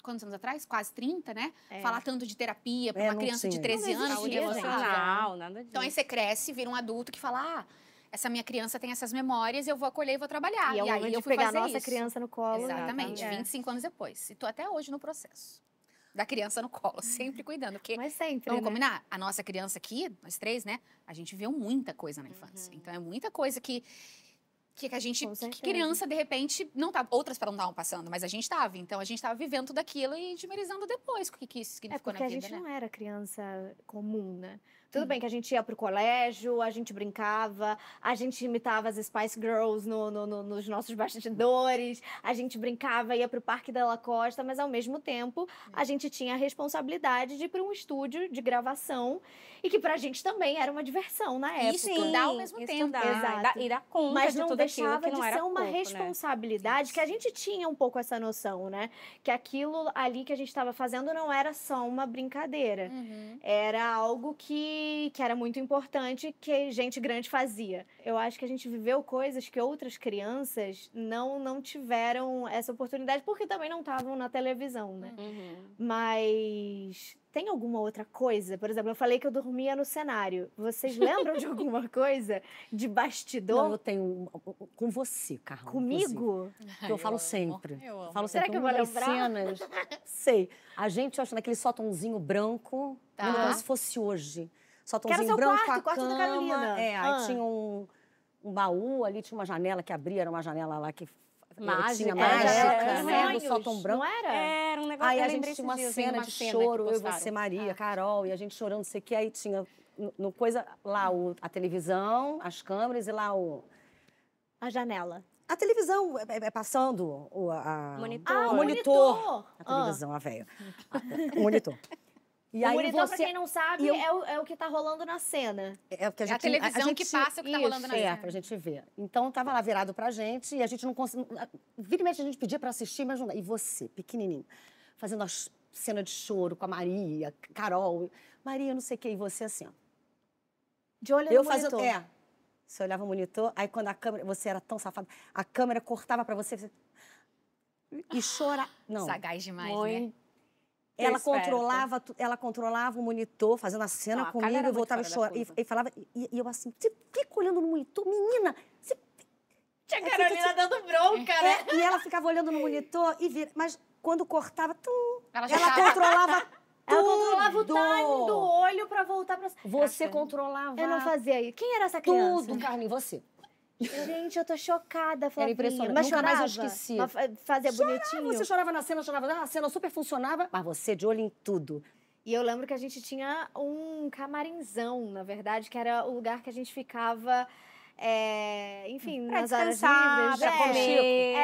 quantos anos atrás? Quase 30, né? É. Falar tanto de terapia para é, uma criança de 13 não anos. Não, nada disso. Então aí você cresce, vira um adulto que fala, ah, essa minha criança tem essas memórias, eu vou acolher e vou trabalhar. E, é aí eu fui pegar fazer a nossa isso. criança no colo. Né? Exatamente, né? 25 é. anos depois. E tô até hoje no processo. Da criança no colo, sempre cuidando. Porque, Mas sempre. Vamos né? combinar? A nossa criança aqui, nós três, né? A gente viu muita coisa na infância. Uhum. Então é muita coisa que que, a gente, que criança, de repente, não tá, outras não estavam passando, mas a gente estava. Então, a gente estava vivendo daquilo e dimerizando depois o que, que isso é significou é porque na vida, a gente né? não era criança comum, né? Tudo bem que a gente ia pro colégio, a gente brincava, a gente imitava as Spice Girls no, no, no, nos nossos bastidores, a gente brincava, ia pro Parque da Costa mas ao mesmo tempo a hum. gente tinha a responsabilidade de ir para um estúdio de gravação e que pra gente também era uma diversão na época. Isso dá ao mesmo tempo. Estudar, Exato. E, dar conta mas não de deixava de ser uma né? responsabilidade né? que a gente tinha um pouco essa noção, né? Que aquilo ali que a gente estava fazendo não era só uma brincadeira. Uhum. Era algo que que era muito importante que gente grande fazia. Eu acho que a gente viveu coisas que outras crianças não não tiveram essa oportunidade porque também não estavam na televisão, né? Uhum. Mas tem alguma outra coisa? Por exemplo, eu falei que eu dormia no cenário. Vocês lembram de alguma coisa de bastidor? Não, eu tenho com você, Carla. Comigo? Ai, eu, eu, falo amo. sempre. Eu amo. Falo Será sempre que eu vou lembrar? Cenas. Sei. A gente acho, naquele sótãozinho branco, tá. como se fosse hoje só tomzinho branco, quarto, a quarto cama. Da Carolina. É, ah. aí tinha um, um baú ali, tinha uma janela que abria, era uma janela lá que Mágica. Eh, tinha mágica, né? Né? era, Do sótão branco. Não era? Era um negócio Aí a gente tinha uma cena de cena choro, eu, você, Maria, ah. Carol, e a gente chorando, não sei o que. Aí tinha no, no coisa, lá o, a televisão, as câmeras e lá o... A janela. A televisão é, é, é passando o a, monitor. Ah, o monitor. monitor. A ah. televisão, ah. a velha. o monitor. E o aí você... pra quem não sabe, eu... é, o, é, o, que tá rolando na cena. É, o que a, gente, é a televisão a, a gente... que passa o que tá rolando na é, cena. É, pra gente ver. Então tava lá virado pra gente e a gente não conseguia. Vira e mexe, a gente pedia pra assistir, mas não dá. E você, pequenininho, fazendo a cena de choro com a Maria, Carol. Maria, não sei o quê, e você assim, ó. De olho eu no fazendo, monitor. É. Você olhava o monitor, aí quando a câmera. Você era tão safado, a câmera cortava pra você. você... E chora. Não. Sagaz demais, Muito. né? ela controlava, ela controlava o monitor, fazendo a cena não, comigo, a eu voltava chorar, e, e, falava, e, e, eu assim, você fica olhando no monitor, menina, você... Tinha é, a Carolina fica, dando bronca, né? é, né? e ela ficava olhando no monitor e vira, mas quando cortava, tum, ela, ela tava... controlava Ela controlava o timing do olho pra voltar pra... Você controlava... Eu não fazia isso. Quem era essa criança? Tudo, Carmen, você. Gente, eu tô chocada, Flavinha. Era impressionante. Mas Nunca chorava. mais eu esqueci. Mas eh, fazia chorava, bonitinho. Você chorava na cena, chorava na cena, super funcionava. Mas você de olho em tudo. E eu lembro que a gente tinha um camarinzão, na verdade, que era o lugar que a gente ficava... É, enfim, pra nas descansar, horas livres. Pra é,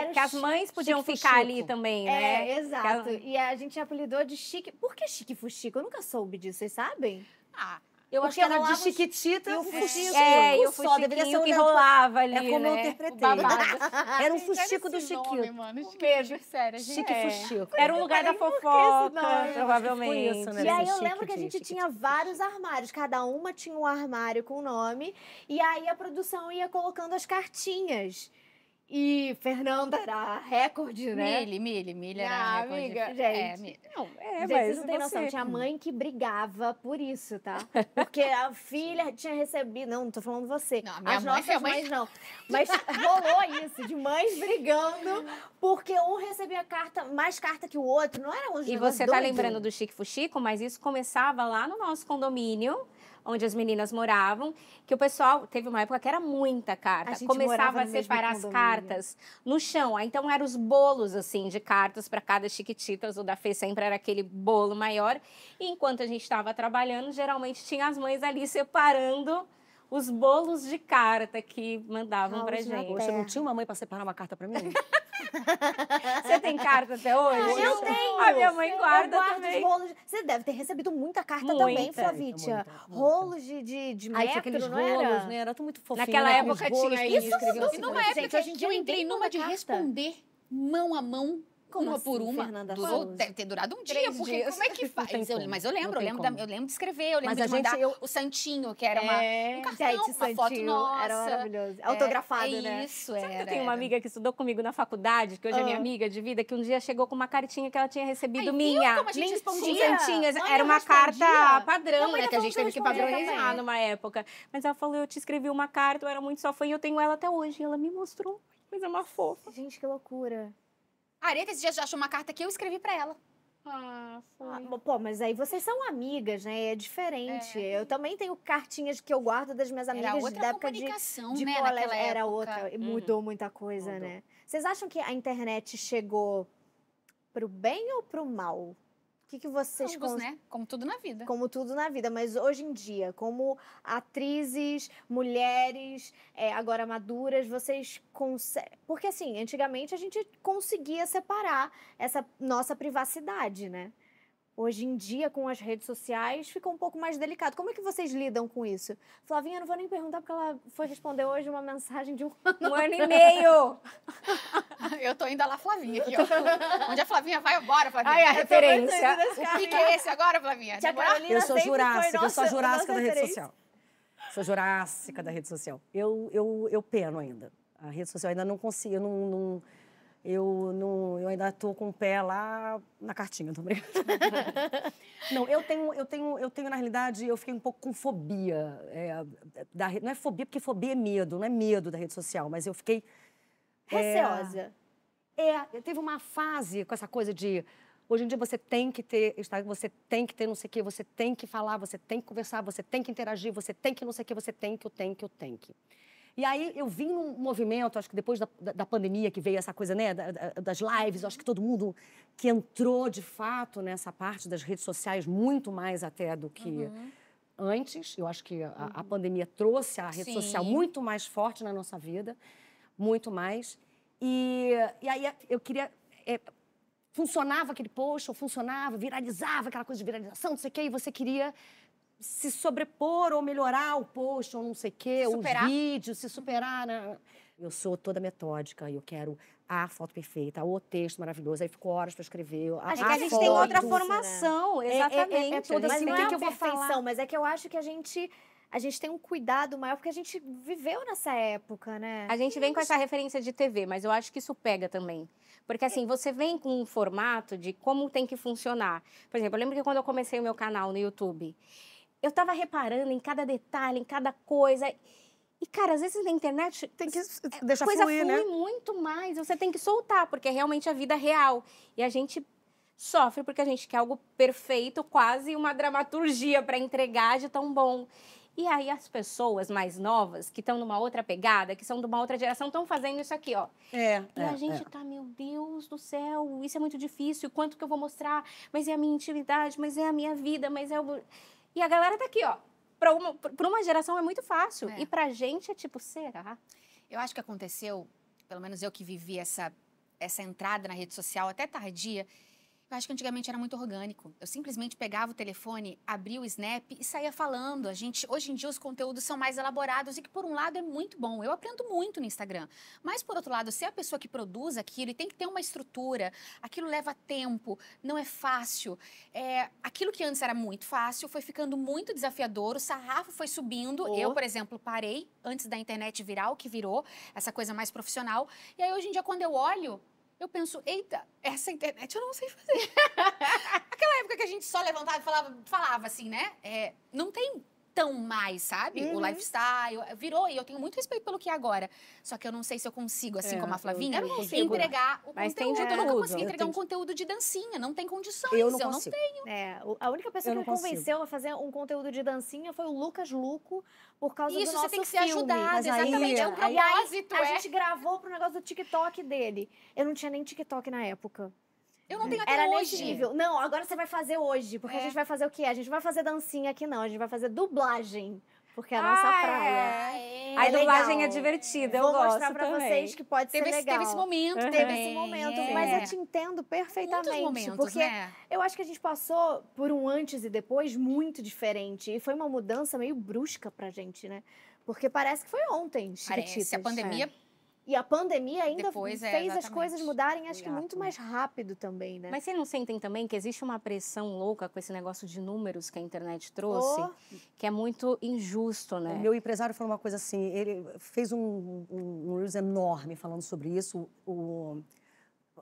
comer. que as mães podiam ficar fuxico. ali também, né? É, exato. E a gente apelidou de chique. Por que chique fuxico? Eu nunca soube disso, vocês sabem? Ah, eu acho que era de chiquitita e um fuxico É, eu o só, deveria ser é né? o que rolava ali, É como né? eu interpretei. Era um fuxico do Chiquito. Nome, beijo, é sério. Chique é. Era um é, lugar da fofoca, tipo provavelmente. Isso, né? E aí eu lembro que a gente tinha vários armários. Cada uma tinha um armário com nome. E aí a produção ia colocando as cartinhas. E Fernanda era recorde, né? Mili, Mili, Mili era ah, recorde. amiga, é, gente. É, Mili. não, é, gente, mas vocês não têm você... noção. Tinha é mãe que brigava por isso, tá? Porque a filha tinha recebido... Não, não tô falando você. Não, minha As mãe, nossas mãe... mães não. Mas rolou isso, de mães brigando porque um recebia carta, mais carta que o outro. Não era um E você tá doido. lembrando do Chico Fuxico, mas isso começava lá no nosso condomínio onde as meninas moravam, que o pessoal teve uma época que era muita carta. A Começava a separar as cartas no chão. então eram os bolos assim de cartas para cada chiquititas O da Fê sempre era aquele bolo maior. E enquanto a gente estava trabalhando, geralmente tinha as mães ali separando os bolos de carta que mandavam para ah, pra gente. Você não tinha uma mãe para separar uma carta para mim? Você tem carta até hoje? Ah, eu tenho. A minha mãe guarda também. De... Você deve ter recebido muita carta muita, também, Flavítia. Rolos de, de, de Ai, metro, aqueles não rolos, era? né? Era tudo muito fofinho. Naquela né? época tinha isso. Isso, não, não, não, não, não, não, não, não, não, responder mão a mão como uma assim, por uma. Fernanda durou, deve ter durado um dia, porque dias. como é que faz? Eu, mas eu lembro, eu lembro, da, eu lembro de escrever, eu lembro mas de mandar gente, eu... o santinho, que era uma, é, um cartão, gente, uma foto nossa. Era maravilhoso. Autografado, é, é, né? Isso, Sabe era. Eu tenho uma amiga que estudou comigo na faculdade, que hoje ah. é minha ah. amiga de vida, que um dia chegou com uma cartinha que ela tinha recebido Ai, minha. Viu como a gente respondia? santinhas. Ai, era uma carta padrão, né? Que a gente teve que padronizar numa época. Mas ela falou, eu te escrevi uma carta, eu era muito só fã e eu tenho ela até hoje. E ela me mostrou. Mas é uma fofa. Gente, que loucura. A Areta esse dia já achou uma carta que eu escrevi para ela. Ah, ah, pô, mas aí vocês são amigas, né? É diferente. É. Eu também tenho cartinhas que eu guardo das minhas amigas era outra da época de, de né, colégio. Era outra, uhum. mudou muita coisa, mudou. né? Vocês acham que a internet chegou pro bem ou pro mal? O que, que vocês... Ambos, cons... né? Como tudo na vida. Como tudo na vida. Mas hoje em dia, como atrizes, mulheres, é, agora maduras, vocês conseguem... Porque, assim, antigamente a gente conseguia separar essa nossa privacidade, né? Hoje em dia, com as redes sociais, fica um pouco mais delicado. Como é que vocês lidam com isso? Flavinha, eu não vou nem perguntar, porque ela foi responder hoje uma mensagem de um ano, um ano e meio. eu tô indo lá, Flavinha, aqui, ó. Onde a Flavinha vai, eu bora, Flavinha. Ai, a referência. O que, é esse agora, Flavinha? Eu sou jurássica, eu sou jurássica da rede social. Sou jurássica da rede social. Eu, eu, eu peno ainda. A rede social ainda não consigo, eu não, não eu, não, eu ainda estou com o pé lá na cartinha, tô brincando. não, eu tenho, eu tenho, eu tenho, na realidade, eu fiquei um pouco com fobia. É, da, não é fobia, porque fobia é medo, não é medo da rede social, mas eu fiquei. É, Receosa. É, é eu teve uma fase com essa coisa de. Hoje em dia você tem que ter Instagram, você tem que ter não sei o quê, você tem que falar, você tem que conversar, você tem que interagir, você tem que não sei o quê, você tem que, o tem que, o tem que. E aí eu vim num movimento, acho que depois da, da, pandemia que veio essa coisa, né, da, das lives, acho que todo mundo que entrou de fato nessa parte das redes sociais muito mais até do que uhum. antes. Eu acho que a, a uhum. pandemia trouxe a rede Sim. social muito mais forte na nossa vida, muito mais. E, e aí eu queria. É, funcionava aquele post, ou funcionava, viralizava, aquela coisa de viralização, não sei o quê, e você queria se sobrepor ou melhorar o post ou não sei o quê, superar. o vídeo, se superar. Né? Eu sou toda metódica e eu quero a foto perfeita, o texto maravilhoso, aí ficou horas para escrever. A, acho a que a gente tem outra formação, né? exatamente. É, é, é toda assim, é mas o que, é que eu vou falar? Mas é que eu acho que a gente a gente tem um cuidado maior porque a gente viveu nessa época, né? A gente vem com essa referência de TV, mas eu acho que isso pega também. Porque assim, você vem com um formato de como tem que funcionar. Por exemplo, eu lembro que quando eu comecei o meu canal no YouTube, eu tava reparando em cada detalhe, em cada coisa. E, cara, às vezes na internet. Tem que é, deixar coisa fluir, né? flui né? muito mais. Você tem que soltar, porque é realmente a vida real. E a gente sofre porque a gente quer algo perfeito, quase uma dramaturgia para entregar de tão bom. E aí as pessoas mais novas, que estão numa outra pegada, que são de uma outra geração, estão fazendo isso aqui, ó. É. E é, a gente é. tá, meu Deus do céu, isso é muito difícil, quanto que eu vou mostrar? Mas é a minha intimidade, mas é a minha vida, mas é o. E a galera tá aqui, ó. Para uma, pra uma geração é muito fácil. É. E pra gente é tipo, será? Eu acho que aconteceu, pelo menos eu que vivi essa, essa entrada na rede social até tardia, eu acho que antigamente era muito orgânico. Eu simplesmente pegava o telefone, abria o Snap e saía falando. A gente, hoje em dia os conteúdos são mais elaborados e que por um lado é muito bom. Eu aprendo muito no Instagram. Mas por outro lado, se é a pessoa que produz aquilo e tem que ter uma estrutura, aquilo leva tempo, não é fácil. É, aquilo que antes era muito fácil foi ficando muito desafiador, o sarrafo foi subindo. Oh. Eu, por exemplo, parei antes da internet viral que virou essa coisa mais profissional. E aí hoje em dia quando eu olho, eu penso, eita, essa internet eu não sei fazer. Aquela época que a gente só levantava e falava, falava assim, né? É, não tem tão mais, sabe? Uhum. O lifestyle. Eh, virou, e eu tenho muito respeito pelo que é agora. Só que eu não sei se eu consigo, assim é, como a Flavinha, eu consigo, entregar o mas conteúdo. Tem, eu nunca consegui entregar tenho... um conteúdo de dancinha. Não tem condições. Eu não, eu não tenho. É, a única pessoa eu que me consigo. convenceu a fazer um conteúdo de dancinha foi o Lucas Luco, por causa Isso, do nosso filme. Isso, você tem que filme. ser ajudado, mas exatamente. Aí, é um propósito. Aí, a é. gente gravou pro negócio do TikTok dele. Eu não tinha nem TikTok na época. Eu não uhum. tenho até Era hoje. Não, agora você vai fazer hoje, porque é. a gente vai fazer o quê? A gente vai fazer dancinha aqui não, a gente vai fazer dublagem. Porque é a ah, nossa ah, praia. É. A é dublagem legal. é divertida, eu Vou gosto mostrar pra também. vocês que pode teve ser esse, legal. Teve esse momento uhum. Teve esse momento, é. mas eu te entendo perfeitamente. momentos, porque né? eu acho que a gente passou por um antes e depois muito diferente. E foi uma mudança meio brusca pra gente, né? Porque parece que foi ontem, Parece, a pandemia... É e a pandemia ainda Depois, é, fez é, as coisas mudarem, acho que muito mais rápido também, né? Mas vocês não sentem também que existe uma pressão louca com esse negócio de números que a internet trouxe, oh. que é muito injusto, né? O meu empresário falou uma coisa assim, ele fez um, um, um enorme falando sobre isso. O,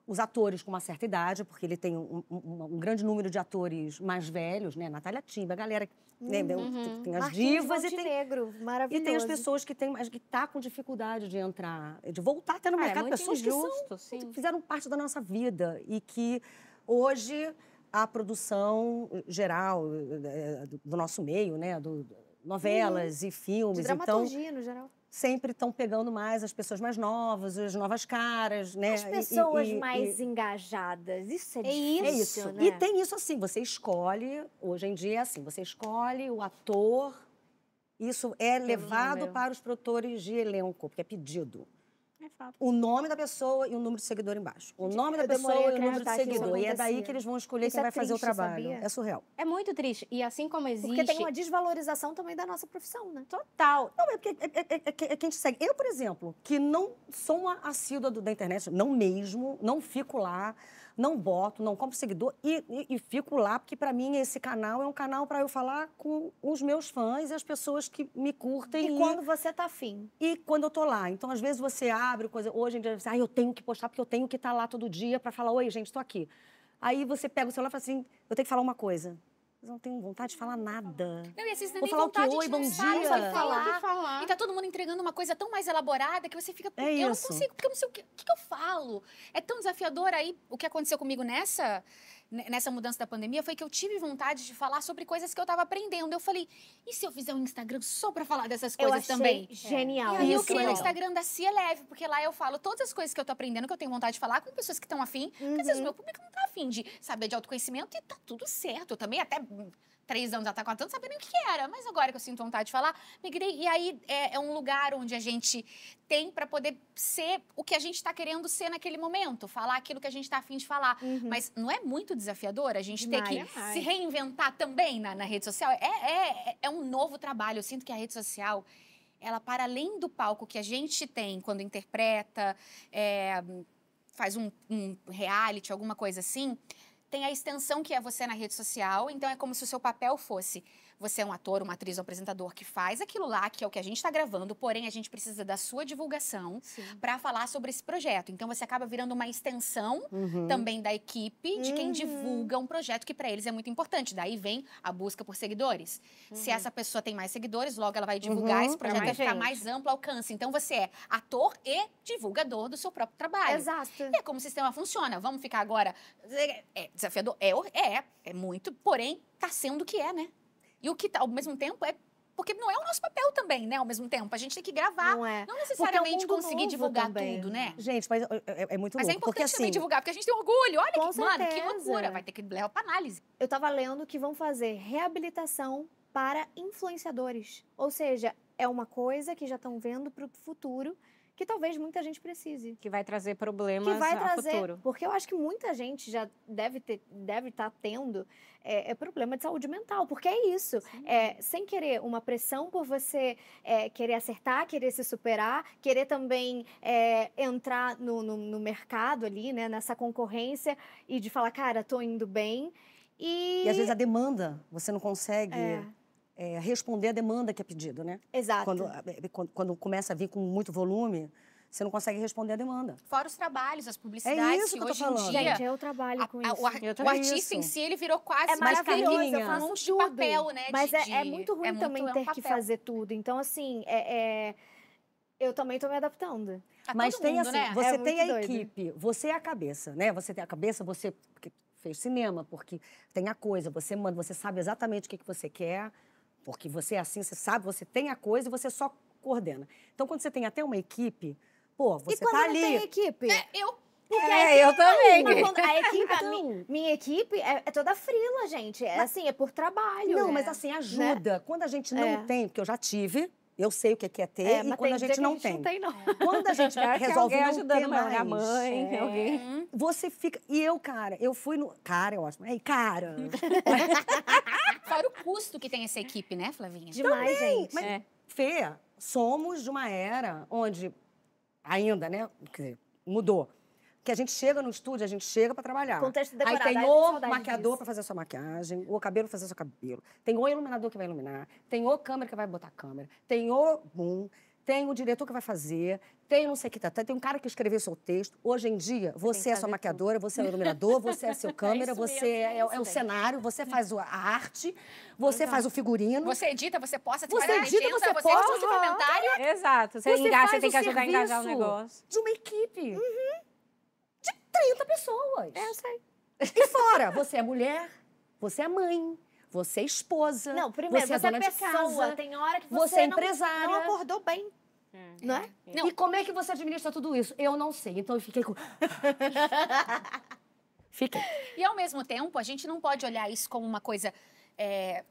os atores com uma certa idade, porque ele tem um, um, um grande número de atores mais velhos, né? Natália Timba, a galera. Né, uhum. Né? Tem as divas e tem, negro, maravilhoso. e tem as pessoas que têm que tá com dificuldade de entrar, de voltar até no ah, é mercado. É pessoas injusto, que, são, que fizeram parte da nossa vida e que hoje a produção geral eh, do nosso meio, né? Do, uhum. novelas uhum. e filmes. De dramaturgia, então, no geral sempre estão pegando mais as pessoas mais novas, as novas caras, né? As pessoas e, e, mais e... engajadas. Isso é, é difícil, é isso. Né? E tem isso assim, você escolhe, hoje em dia é assim, você escolhe o ator, isso é levado para os produtores de elenco, porque é pedido. É o nome da pessoa e o número de seguidor embaixo. O nome eu da pessoa e o número de seguidor. E é assim, daí que eles vão escolher isso quem é vai triste, fazer o trabalho. Sabia? É surreal. É muito triste. E assim como existe. Porque tem uma desvalorização também da nossa profissão, né? Total. Não, é porque é, é, é, é, é quem te segue. Eu, por exemplo, que não sou uma assídua da internet, não mesmo, não fico lá não boto, não compro seguidor e, e, e fico lá, porque para mim esse canal é um canal para eu falar com os meus fãs e as pessoas que me curtem. E, e quando você tá afim. E quando eu tô lá. Então, às vezes você abre coisa. Hoje em dia você, ah, eu tenho que postar porque eu tenho que estar tá lá todo dia para falar, oi, gente, estou aqui. Aí você pega o celular e fala assim, eu tenho que falar uma coisa não tenho vontade de falar nada. Não, e às vezes é Vou falar o que oi, tipo, bom dia. Sabe, falar. falar. E tá todo mundo entregando uma coisa tão mais elaborada que você fica. É eu isso. não consigo, porque eu não sei o que, o que, eu falo. É tão desafiador aí o que aconteceu comigo nessa nessa mudança da pandemia foi que eu tive vontade de falar sobre coisas que eu estava aprendendo. Eu falei, e se eu fizer um Instagram só para falar dessas coisas eu achei também? Genial. E aí eu é criei o um Instagram da Cia Leve, porque lá eu falo todas as coisas que eu tô aprendendo, que eu tenho vontade de falar com pessoas que estão afim. Uhum. Porque às vezes o uhum. meu público não tá afim de saber de autoconhecimento e tá tudo certo. Eu também até três anos atrás, quatro anos, sabia nem o que era. Mas agora que eu sinto vontade de falar, migrei. E aí é, é um lugar onde a gente tem para poder ser o que a gente está querendo ser naquele momento, falar aquilo que a gente está afim de falar. Uhum. Mas não é muito desafiador a gente ter que ai. se reinventar também na, na rede social? É, é, é um novo trabalho. Eu sinto que a rede social ela para além do palco que a gente tem quando interpreta, é, faz um, um, reality, alguma coisa assim, tem a extensão que é você na rede social, então é como se o seu papel fosse você é um ator, uma atriz, um apresentador que faz aquilo lá, que é o que a gente está gravando, porém a gente precisa da sua divulgação para falar sobre esse projeto. Então você acaba virando uma extensão uhum. também da equipe de quem uhum. divulga um projeto que para eles é muito importante. Daí vem a busca por seguidores. Uhum. Se essa pessoa tem mais seguidores, logo ela vai uhum. divulgar esse projeto vai ficar gente. mais amplo alcance. Então você é ator e divulgador do seu próprio trabalho. Exato. E é como o sistema funciona. Vamos ficar agora é, é desafiador? É, é, é muito, porém, tá sendo o que é, né? E o que, tá, ao mesmo tempo, é porque não é o nosso papel também, né? Ao mesmo tempo, a gente tem que gravar. Não, é. não é necessariamente é conseguir divulgar também. tudo, né? Gente, mas é, é, é muito louco. Mas é importante assim, também divulgar, porque a gente tem orgulho. Olha que, mano, que loucura. Vai ter que levar pra análise. Eu tava lendo que vão fazer reabilitação para influenciadores. Ou seja, é uma coisa que já estão vendo pro futuro que talvez muita gente precise. Que vai trazer problemas que vai trazer, futuro. Porque eu acho que muita gente já deve ter, deve estar tá tendo é, é, problema de saúde mental, porque é isso. É, sem querer uma pressão por você é, querer acertar, querer se superar, querer também é, entrar no, no, no, mercado ali, né, nessa concorrência e de falar, cara, tô indo bem. E... e às vezes a demanda, você não consegue é é, responder a demanda que é pedido, né? Exato. Quando, é, é, quando, quando, começa a vir com muito volume, você não consegue responder a demanda. Fora os trabalhos, as publicidades, é isso que, que tô falando. em dia... Gente, eu trabalho a, com isso. A, o, ar, o artista isso. em si, ele virou quase é mais maravilhoso, eu faço um tudo. papel, né? Mas de, é, é, muito ruim é muito, também ter um que fazer tudo. Então, assim, é, eu também estou me adaptando. Tá Mas tem mundo, assim, né? você tem a doido. equipe, você é a cabeça, né? Você tem a cabeça, você fez cinema, porque tem a coisa, você manda, você sabe exatamente o que, que você quer, porque você é assim, você sabe, você tem a coisa e você só coordena. Então, quando você tem até uma equipe, pô, você tá ali. E quando não tem equipe? É, eu é, porque é, eu também. a equipe, minha, então. minha, equipe é, é, toda frila, gente. É mas, assim, é por trabalho. Não, né? mas assim, ajuda. Né? Quando a gente não é. tem, porque eu já tive, eu sei o que é, é ter, é, e quando a gente não tem. Não tem não. Quando a gente é. resolve não ajudando ter mais. Minha mãe, alguém. Você fica... E eu, cara, eu fui no... Cara é ótimo. Ei, cara... Fora o custo que tem essa equipe, né, Flavinha? Demais, Também, gente. Mas, é. Fê, somos de uma era onde, ainda, né, dizer, mudou. Que a gente chega no estúdio, a gente chega para trabalhar. Contexto decorado, Aí tem o maquiador para fazer a sua maquiagem, o cabelo fazer seu cabelo, tem o iluminador que vai iluminar, tem o câmera que vai botar câmera, tem o boom, tem o diretor que vai fazer, tem não sei o que tá, tá tem um cara que escreveu seu texto. Hoje em dia, você é sua maquiadora, tudo. você é o iluminador, você é seu é câmera, é você é, é, é o é cenário, você faz a arte, você Exato. faz o figurino. Você edita, você posta, você, faz edita, agenda, você, você posta, o comentário. Exato, você, você engaja, você tem que ajudar a engajar o negócio. De uma equipe. Uhum. De 30 pessoas. É, eu sei. E fora, você é mulher, você é mãe, você é esposa. Não, primeiro, você, é, você é pessoa. Casa, é tem hora que você, você é empresária. Não, não acordou bem. Hum. Não é? Não. E como é que você administra tudo isso? Eu não sei. Então eu fiquei com. fiquei. E ao mesmo tempo, a gente não pode olhar isso como uma coisa é,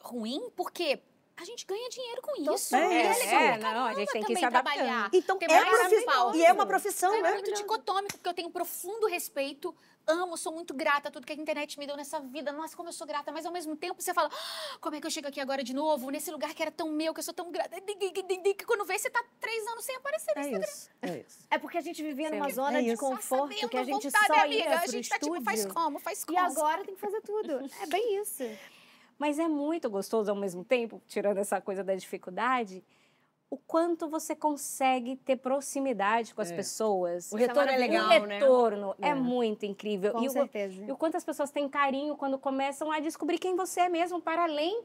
ruim, porque a gente ganha dinheiro com isso. É, é, legal. É, não, a gente tem que se adaptar. Trabalhar. Então, é profissional. E é uma profissão, é né? É muito dicotômico, porque eu tenho profundo respeito, amo, sou muito grata a tudo que a internet me deu nessa vida. Nossa, como eu sou grata. Mas, ao mesmo tempo, você fala, ah, como é que eu chego aqui agora de novo, nesse lugar que era tão meu, que eu sou tão grata. Que quando vê, você tá três anos sem aparecer no é Instagram. Isso, é isso. É porque a gente vivia numa zona é de tá conforto, sabendo, que a gente vontade, só ia amiga, A gente tá tipo, faz como, faz como. E agora tem que fazer tudo. É bem isso. Mas é muito gostoso ao mesmo tempo, tirando essa coisa da dificuldade, o quanto você consegue ter proximidade com as é. pessoas. O retorno é legal, né? O retorno né? é, muito incrível. Com e certeza. O, e o quanto as pessoas têm carinho quando começam a descobrir quem você é mesmo, para além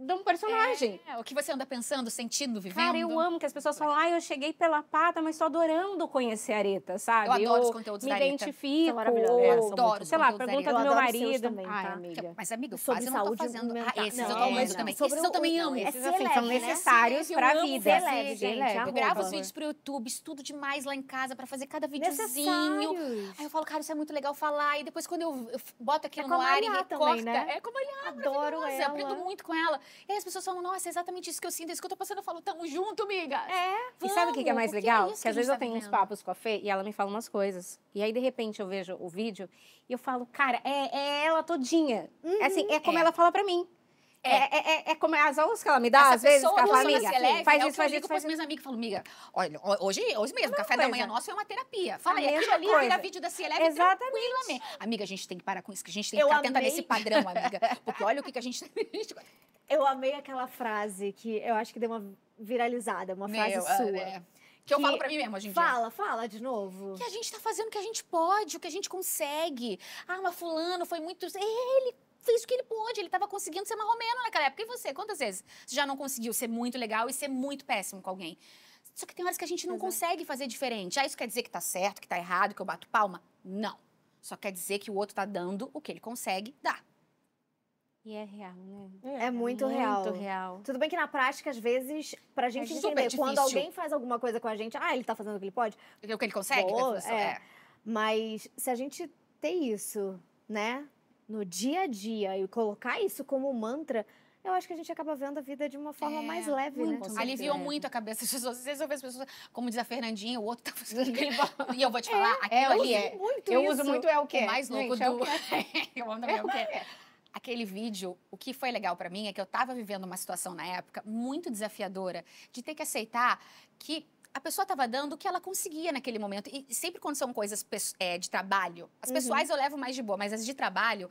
de um personagem. É, o que você anda pensando, sentindo, vivendo. Cara, eu amo que as pessoas falam, ah, eu cheguei pela pata, mas tô adorando conhecer a Areta, sabe? Eu adoro eu os conteúdos me da Areta. Me identifico. São é, são adoro Sei lá, pergunta do meu marido. Também, tá? Ai, ah, amiga. Mas, amigo, sobre quase saúde eu não tô fazendo. Ah, esses não, eu tô é amando é, também. Sobre esses eu também amo. Esses, é assim, são né? necessários pra vida. gente. Eu gravo os vídeos pro YouTube, estudo demais lá em casa pra fazer cada videozinho. Aí eu falo, cara, isso é muito legal falar. E depois, quando eu boto é aquilo no ar e recorta... Né? É como a Adoro ela. Aprendo muito com ela. E aí as pessoas falam, nossa, é exatamente isso que eu sinto, é isso que eu tô passando. Eu falo, tamo junto, amiga. É. Vamos, e sabe o que, é mais é legal? É que, que às vezes tá eu tenho uns papos com a Fê e ela me fala umas coisas. E aí, de repente, eu vejo o vídeo e eu falo, cara, é, é ela todinha. Uhum, assim, é como é. ela fala pra mim. É. é, é, é, é como as aulas que ela me dá, Essa às vezes, que ela fala, amiga, leve, faz é isso, faz isso, faz isso. minhas amigas e falo, amiga, olha, hoje, hoje mesmo, café coisa. da manhã nosso é uma terapia. Fala, aí, é aquilo ali vira vídeo da Cieleve Exatamente. tranquilamente. Amiga, a gente tem que parar com isso, que a gente tem que eu ficar atenta nesse padrão, amiga. Porque olha o que, que a gente... eu amei aquela frase que eu acho que deu uma viralizada, uma frase é, sua. É. Que, eu falo pra mim mesmo a gente. fala, dia. Fala, fala de novo. Que a gente tá fazendo o que a gente pode, o que a gente consegue. Ah, mas fulano foi muito... Ele fez o que ele pôde, ele estava conseguindo ser marromeno naquela época. E você, quantas vezes você já não conseguiu ser muito legal e ser muito péssimo com alguém? Só que tem horas que a gente não Exato. consegue fazer diferente. Ah, isso quer dizer que tá certo, que tá errado, que eu bato palma? Não. Só quer dizer que o outro tá dando o que ele consegue dar. E é real, né? É, é muito, muito real. real. Tudo bem que na prática, às vezes, pra gente é entender, quando alguém faz alguma coisa com a gente, ah, ele tá fazendo o que ele pode. O que ele consegue? Boa, é. é. Mas se a gente tem isso, né? no dia a dia e colocar isso como mantra, eu acho que a gente acaba vendo a vida de uma forma é, mais leve, né? muito, né? Aliviou é. muito a cabeça das pessoas. Às vezes eu vejo as pessoas, como diz a Fernandinha, o outro tá fazendo aquele E eu vou te é, falar, é, eu ali é. Muito eu isso. uso muito é o quê? O mais louco gente, é do. É eu amo também é o quê? Aquele vídeo, o que foi legal para mim é que eu tava vivendo uma situação na época muito desafiadora de ter que aceitar que a pessoa estava dando o que ela conseguia naquele momento. E sempre quando são coisas é, de trabalho, as uhum. pessoais eu levo mais de boa, mas as de trabalho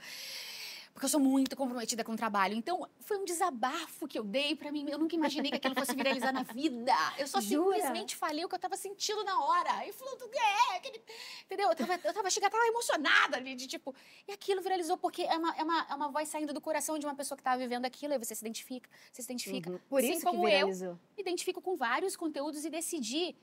porque eu sou muito comprometida com o trabalho. Então, foi um desabafo que eu dei para mim. Eu nunca imaginei que aquilo fosse viralizar na vida. Eu só Jura? simplesmente falei o que eu tava sentindo na hora. E falou, é, é, aquele... entendeu? Eu tava, eu tava chegando, tava emocionada ali, de tipo. E aquilo viralizou, porque é uma, é, uma, é uma voz saindo do coração de uma pessoa que tava vivendo aquilo, e você se identifica, você se identifica. Uhum. Por assim isso como que viralizou. eu, me identifico com vários conteúdos e decidi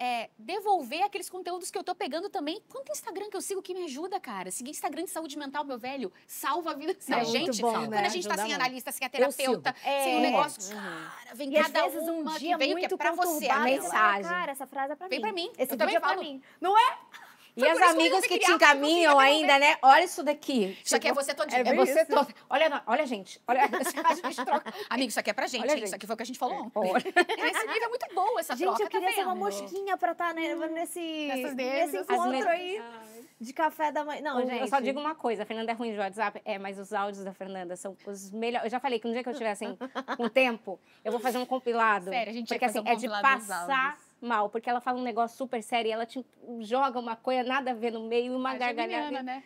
é, devolver aqueles conteúdos que eu tô pegando também. Quanto Instagram que eu sigo que me ajuda, cara? Seguir Instagram de saúde mental, meu velho, salva a vida da é gente. Bom, né? Quando né? a gente tá ajuda tá sem analista, sem a terapeuta, é, sem o um negócio, uhum. cara, vem cada às vezes um dia que veio muito que é pra você. A mensagem. Cara, essa frase é pra vem mim. Pra mim. Esse eu também é pra mim. Não é? E os as amigas que, que te encaminham ainda, né? Olha isso daqui. Isso aqui é você todinha. É, é você toda. Olha, olha, gente. Olha, a gente troca. Amigo, isso aqui é pra gente, olha, gente. Isso aqui foi o que a gente falou é, ontem. É, esse nível é muito bom, essa gente, troca. Gente, eu tá queria tá ser uma mosquinha pra estar tá, levando né, hum. nesse, nesse encontro aí de café da manhã. Não, gente. Eu só digo uma coisa. A Fernanda é ruim de WhatsApp. É, mas os áudios da Fernanda são os melhores. Eu já falei que no dia que eu tiver, assim, um tempo, eu vou fazer um compilado. Sério, a gente Porque, assim, um é de passar mal, porque ela fala um negócio super sério e ela te tipo, joga uma coisa nada a ver no meio e uma a é gargalhada. Geminiana, né?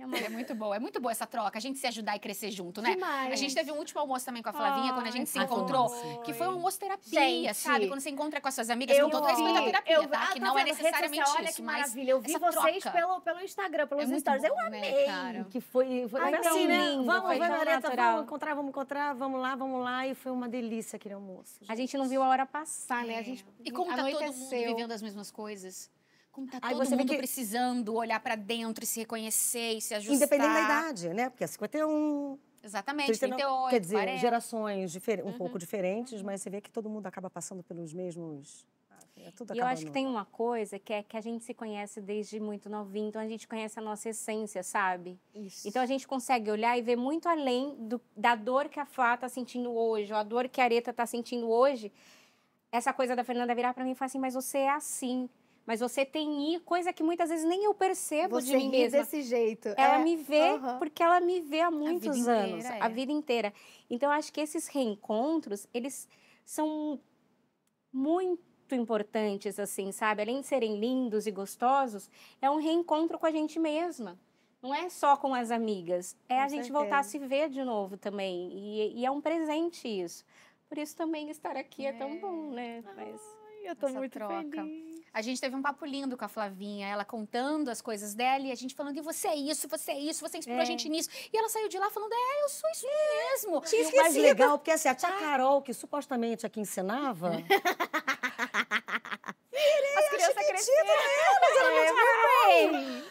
É muito bom, é muito boa essa troca, a gente se ajudar e crescer junto, né? Demais. A gente teve um último almoço também com a Flavinha, quando a gente se encontrou, foi. que foi um almoço terapia, gente, sabe? Quando você encontra com as suas amigas, eu com todo respeito à é terapia, eu, tá? que ah, não é necessariamente social, isso, olha que maravilha, eu vi vocês troca. pelo, pelo Instagram, pelos é stories, eu né, amei. Né, cara? Que foi, foi Ai, tão assim, lindo. Vamos, foi vamos encontrar, vamos encontrar, vamos lá, vamos lá. E foi uma delícia aquele almoço. Gente. A gente não viu a hora passar, né? A é. gente, e como tá todo mundo vivendo as mesmas coisas tá Aí você mundo que... precisando olhar para dentro e se reconhecer e se ajustar. Independente da idade, né? Porque é 51, Exatamente, 39, 38, Quer dizer, 40. gerações um uhum. pouco diferentes, mas uhum. você vê que todo mundo acaba passando pelos mesmos... É tudo e eu acho que tem uma coisa que é que a gente se conhece desde muito novinho, então a gente conhece a nossa essência, sabe? Isso. Então a gente consegue olhar e ver muito além do, da dor que a Flá tá sentindo hoje, ou a dor que a Areta tá sentindo hoje. Essa coisa da Fernanda virar para mim e falar assim, mas você é assim mas você tem ir, coisa que muitas vezes nem eu percebo você de mim mesma. desse jeito. Ela é. me vê uhum. porque ela me vê há muitos a anos, inteira, a é. vida inteira. Então acho que esses reencontros, eles são muito importantes assim, sabe? Além de serem lindos e gostosos, é um reencontro com a gente mesma não é só com as amigas, é com a gente voltar a se ver de novo também. E, e, é um presente isso. Por isso também estar aqui é, é tão bom, né? Ah. Mas eu tô Essa muito troca. feliz. A gente teve um papo lindo com a Flavinha, ela contando as coisas dela e a gente falando, e você é isso, você é isso, você inspirou é. a gente nisso. E ela saiu de lá falando, é, eu sou isso é. mesmo. Tinha mais legal, porque assim, a tia ah. Carol, que supostamente aqui ensinava... Virei, as crianças nela, Elas, ela é, é, é, é, é,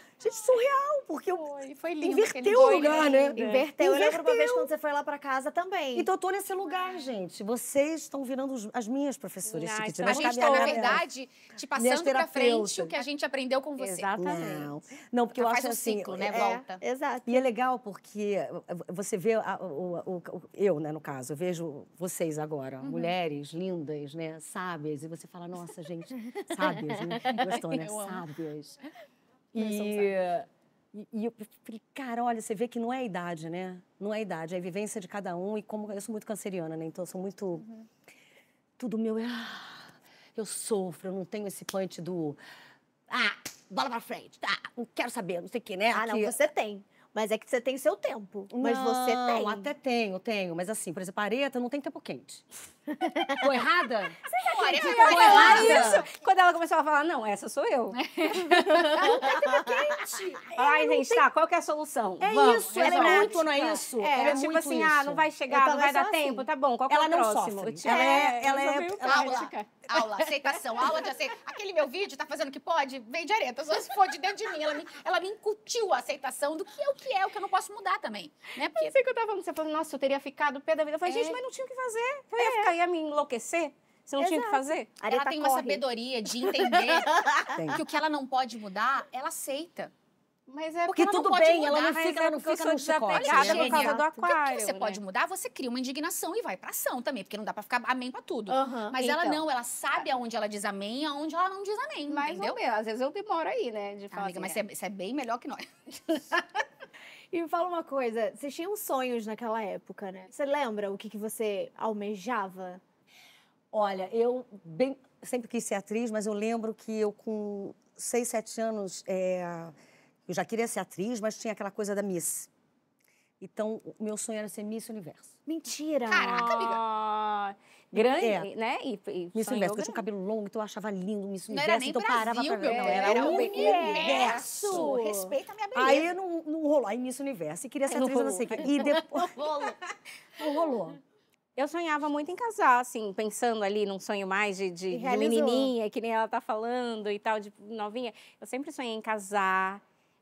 porque foi, foi lindo inverteu o lugar, né? Inverteu. inverteu. Eu lembro uma vez quando você foi lá para casa também. Então eu tô nesse lugar, ah. gente. Vocês estão virando as minhas professoras. Não, então, a gente tá, na verdade, te passando para frente o que a gente aprendeu com você. Exatamente. Não, não porque eu acho um assim... Ciclo, né? É, Volta. Exato. E é legal porque você vê... A, o, o, o, eu, né, no caso, eu vejo vocês agora, uhum. mulheres lindas, né? Sábias. E você fala, nossa, gente, sábias, né? Gostou, né? Sábias. E... E, e, eu falei, cara, olha, você vê que não é a idade, né? Não é a idade, é a vivência de cada um. E como eu sou muito canceriana, né? Então eu sou muito. Uhum. Tudo meu é. Ah, eu sofro, eu não tenho esse punch do. Ah, bola pra frente, tá, ah, não quero saber, não sei o que, né? Ah, não, que... você tem. Mas é que você tem seu tempo. Mas você tem. até tenho, tenho. Mas assim, por exemplo, areta não tem tempo quente. Tô errada? Você acredita que ela isso? Quando ela começou a falar, não, essa sou eu. É. ela não tem tempo quente. Ai, gente, tem... tá, qual que é a solução? É Vamos. isso, ela é muito, não é isso? É, ela é, tipo assim, isso. ah, não vai chegar, não vai dar assim. tempo, tá bom, qual que é ela é o próximo? Não sofre. Ela é, ela é, ela é, aula, aceitação, aula de aceitação. Aquele meu vídeo tá fazendo o que pode? Vem de areta, só se for de dentro de mim. Ela me, ela me incutiu a aceitação do que é o que é, o que eu não posso mudar também. Né? Porque... Eu sei que eu tava falando, você falou, nossa, eu teria ficado pé da vida. Eu falei, é. gente, mas não tinha o que fazer. Eu ia é. é, ficar, ia me enlouquecer. Você não Exato. tinha o que fazer? Ela tá tem corre. uma sabedoria de entender que o que ela não pode mudar, ela aceita. Mas é porque, tudo bem, mudar, ela não fica, ela não é fica no tá chicote. Olha, por causa do aquário. Porque você né? pode mudar, você cria uma indignação e vai pra ação também, porque não dá pra ficar amém pra tudo. mas então. ela não, ela sabe aonde ela diz amém e aonde ela não diz amém. Mas entendeu? ou Às vezes eu demoro aí, né? De ah, falar Amiga, assim, mas é, é. Você, é, é bem melhor que nós. E me fala uma coisa, vocês tinham sonhos naquela época, né? Você lembra o que, que você almejava? Olha, eu bem, sempre quis ser atriz, mas eu lembro que eu com 6, 7 anos é, eu já queria ser atriz, mas tinha aquela coisa da Miss. Então, o meu sonho era ser Miss Universo. Mentira! Caraca, amiga! Grande, é. né? E, e Miss Universo, porque eu tinha um cabelo longo, então eu achava lindo Miss Universo. Não era nem então Brasil, parava pra ver. Não, era, era o universo. universo. Respeita a minha beleza. Aí não, não rolou. Aí Miss Universo. E queria ser atriz, não sei o quê. E depois... não rolou. Eu sonhava muito em casar, assim, pensando ali num sonho mais de, de, de menininha, que nem ela tá falando e tal, de novinha. Eu sempre sonhei em casar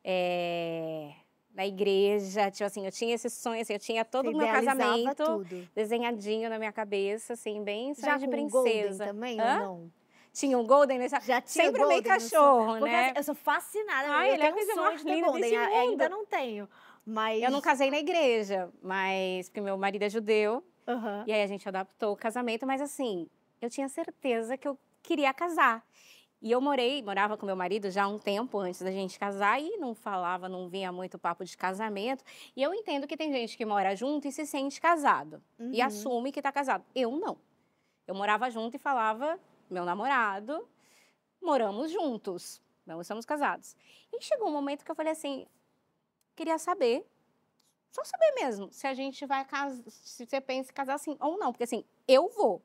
é, na igreja, tipo assim, eu tinha esse sonho, assim, eu tinha todo o meu casamento tudo. desenhadinho na minha cabeça, assim, bem sonho de princesa. Um também Hã? ou não? tinha um golden nessa. Né? Já tinha Sempre golden cachorro, né? Assim, eu sou fascinada. Ai, eu ele é tenho é um sonho de ter golden. Ainda não tenho, mas... Eu não casei na igreja, mas... Porque meu marido é judeu. Uhum. E aí a gente adaptou o casamento, mas assim... Eu tinha certeza que eu queria casar. E eu morei, morava com meu marido já há um tempo antes da gente casar e não falava, não vinha muito papo de casamento. E eu entendo que tem gente que mora junto e se sente casado uhum. e assume que está casado. Eu não. Eu morava junto e falava, meu namorado, moramos juntos, não estamos casados. E chegou um momento que eu falei assim, queria saber, só saber mesmo, se a gente vai casar, se você pensa em casar assim ou não, porque assim, eu vou.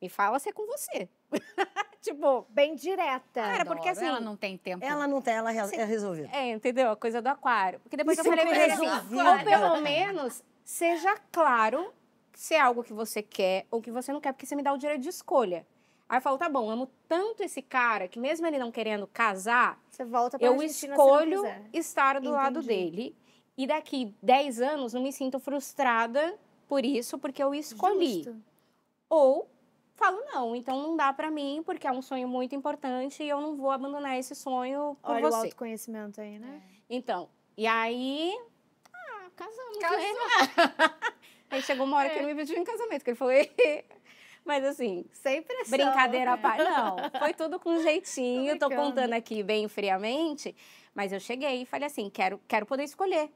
Me fala se é com você. tipo, bem direta. Cara, ah, porque assim. Ela não tem tempo. Ela não tem, ela é, é resolvida. É, entendeu? A coisa do aquário. Porque depois Isso eu falei, é assim, ou pelo menos seja claro se é algo que você quer ou que você não quer, porque você me dá o direito de escolha. Aí eu falo, tá bom, amo tanto esse cara que mesmo ele não querendo casar, você volta eu Argentina escolho estar do Entendi. lado dele. E daqui 10 anos não me sinto frustrada por isso, porque eu escolhi. Justo. Ou falo não, então não dá para mim, porque é um sonho muito importante e eu não vou abandonar esse sonho por Olha você. Olha o autoconhecimento aí, né? É. Então, e aí... Ah, casamos, né? Casou. aí chegou uma hora é. que ele me pediu em casamento, que ele falou... Mas assim, sem pressão. É brincadeira à né? parte. Não, foi tudo com jeitinho. Tô, tô contando aqui bem friamente. Mas eu cheguei e falei assim: quero, quero poder escolher.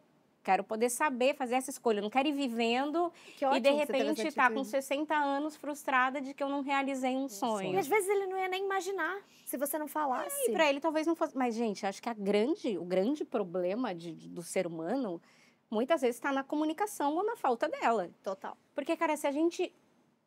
Quero poder saber fazer essa escolha. Eu não quero ir vivendo e de repente estar tá com 60 anos frustrada de que eu não realizei um sonho. E às vezes ele não ia nem imaginar se você não falasse. É, e para ele talvez não fosse. Mas, gente, acho que a grande, o grande problema de, do ser humano muitas vezes está na comunicação ou na falta dela. Total. Porque, cara, se a gente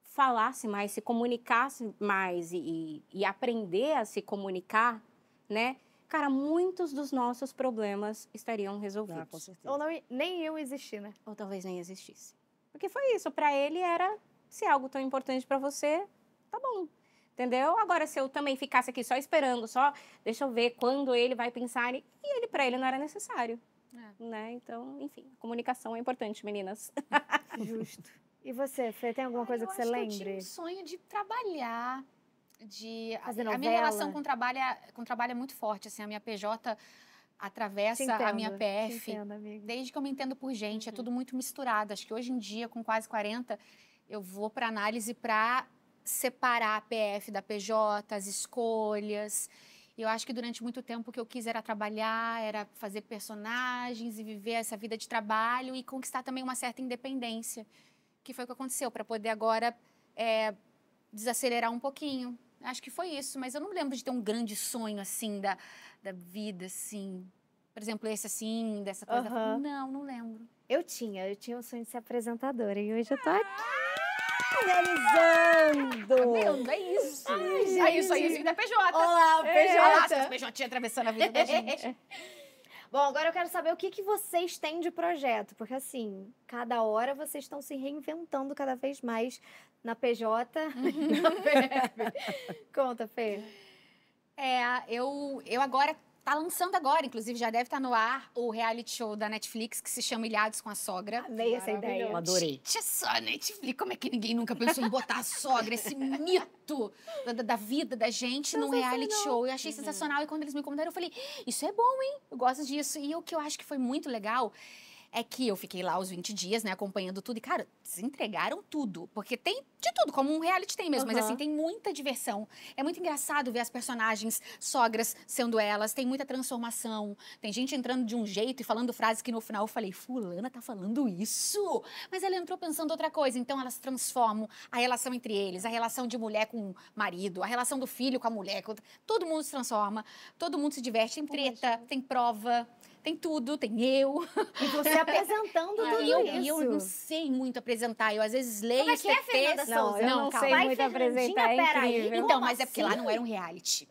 falasse mais, se comunicasse mais e, e, e aprender a se comunicar, né? cara, muitos dos nossos problemas estariam resolvidos. Ah, com certeza. Ou não, nem eu existir, né? Ou talvez nem existisse. Porque foi isso, para ele era se é algo tão importante para você, tá bom. Entendeu? Agora, se eu também ficasse aqui só esperando, só deixa eu ver quando ele vai pensar, e ele, para ele, não era necessário. É. Né? Então, enfim, comunicação é importante, meninas. Justo. E você, Fê, tem alguma Ai, coisa que você lembre? Eu tinha um sonho de trabalhar, de fazer A minha relação com o trabalho é, com o trabalho é muito forte, assim, a minha PJ atravessa entendo, a minha PF. Entendo, desde que eu me entendo por gente, é uhum. é tudo muito misturado. Acho que hoje em dia, com quase 40, eu vou para análise para separar a PF da PJ, as escolhas. Eu acho que durante muito tempo o que eu quis era trabalhar, era fazer personagens e viver essa vida de trabalho e conquistar também uma certa independência, que foi o que aconteceu, para poder agora é, desacelerar um pouquinho, Acho que foi isso, mas eu não me lembro de ter um grande sonho, assim, da, da vida, assim. Por exemplo, esse, assim, dessa coisa. Uhum. Não, não lembro. Eu tinha, eu tinha um sonho de ser apresentadora e hoje eu tô aqui ah! realizando. Tá vendo? É isso. Ai, gente. É isso aí, isso da PJ. Olá, PJ. Olá, PJ atravessando a vida da gente. Bom, agora eu quero saber o que, que vocês têm de projeto, porque assim, cada hora vocês estão se reinventando cada vez mais, na PJ na Conta, Fê. É, eu, eu agora Tá lançando agora, inclusive já deve estar tá no ar o reality show da Netflix que se chama Ilhados com a Sogra. Amei essa ideia. Eu adorei. Gente, é só Netflix, como é que ninguém nunca pensou em botar a sogra, esse mito da, da vida da gente num reality show. Eu achei uhum. sensacional e quando eles me convidaram eu falei, isso é bom, hein? Eu gosto disso. E o que eu acho que foi muito legal é que eu fiquei lá os 20 dias, né, acompanhando tudo. E, cara, entregaram tudo. Porque tem de tudo, como um reality tem mesmo. Uhum. Mas, assim, tem muita diversão. É muito engraçado ver as personagens sogras sendo elas. Tem muita transformação. Tem gente entrando de um jeito e falando frases que no final eu falei, fulana tá falando isso. Mas ela entrou pensando outra coisa. Então, elas transformam a relação entre eles, a relação de mulher com o marido, a relação do filho com a mulher. Com... Todo mundo se transforma, todo mundo se diverte. Tem treta, tem prova tem tudo, tem eu. E você apresentando tudo eu, isso. E eu não sei muito apresentar. Eu às vezes leio. Como é que é, Fernanda texto. Não, não, não sei muito apresentar. É Então, mas assim? é porque lá assim? não era um reality.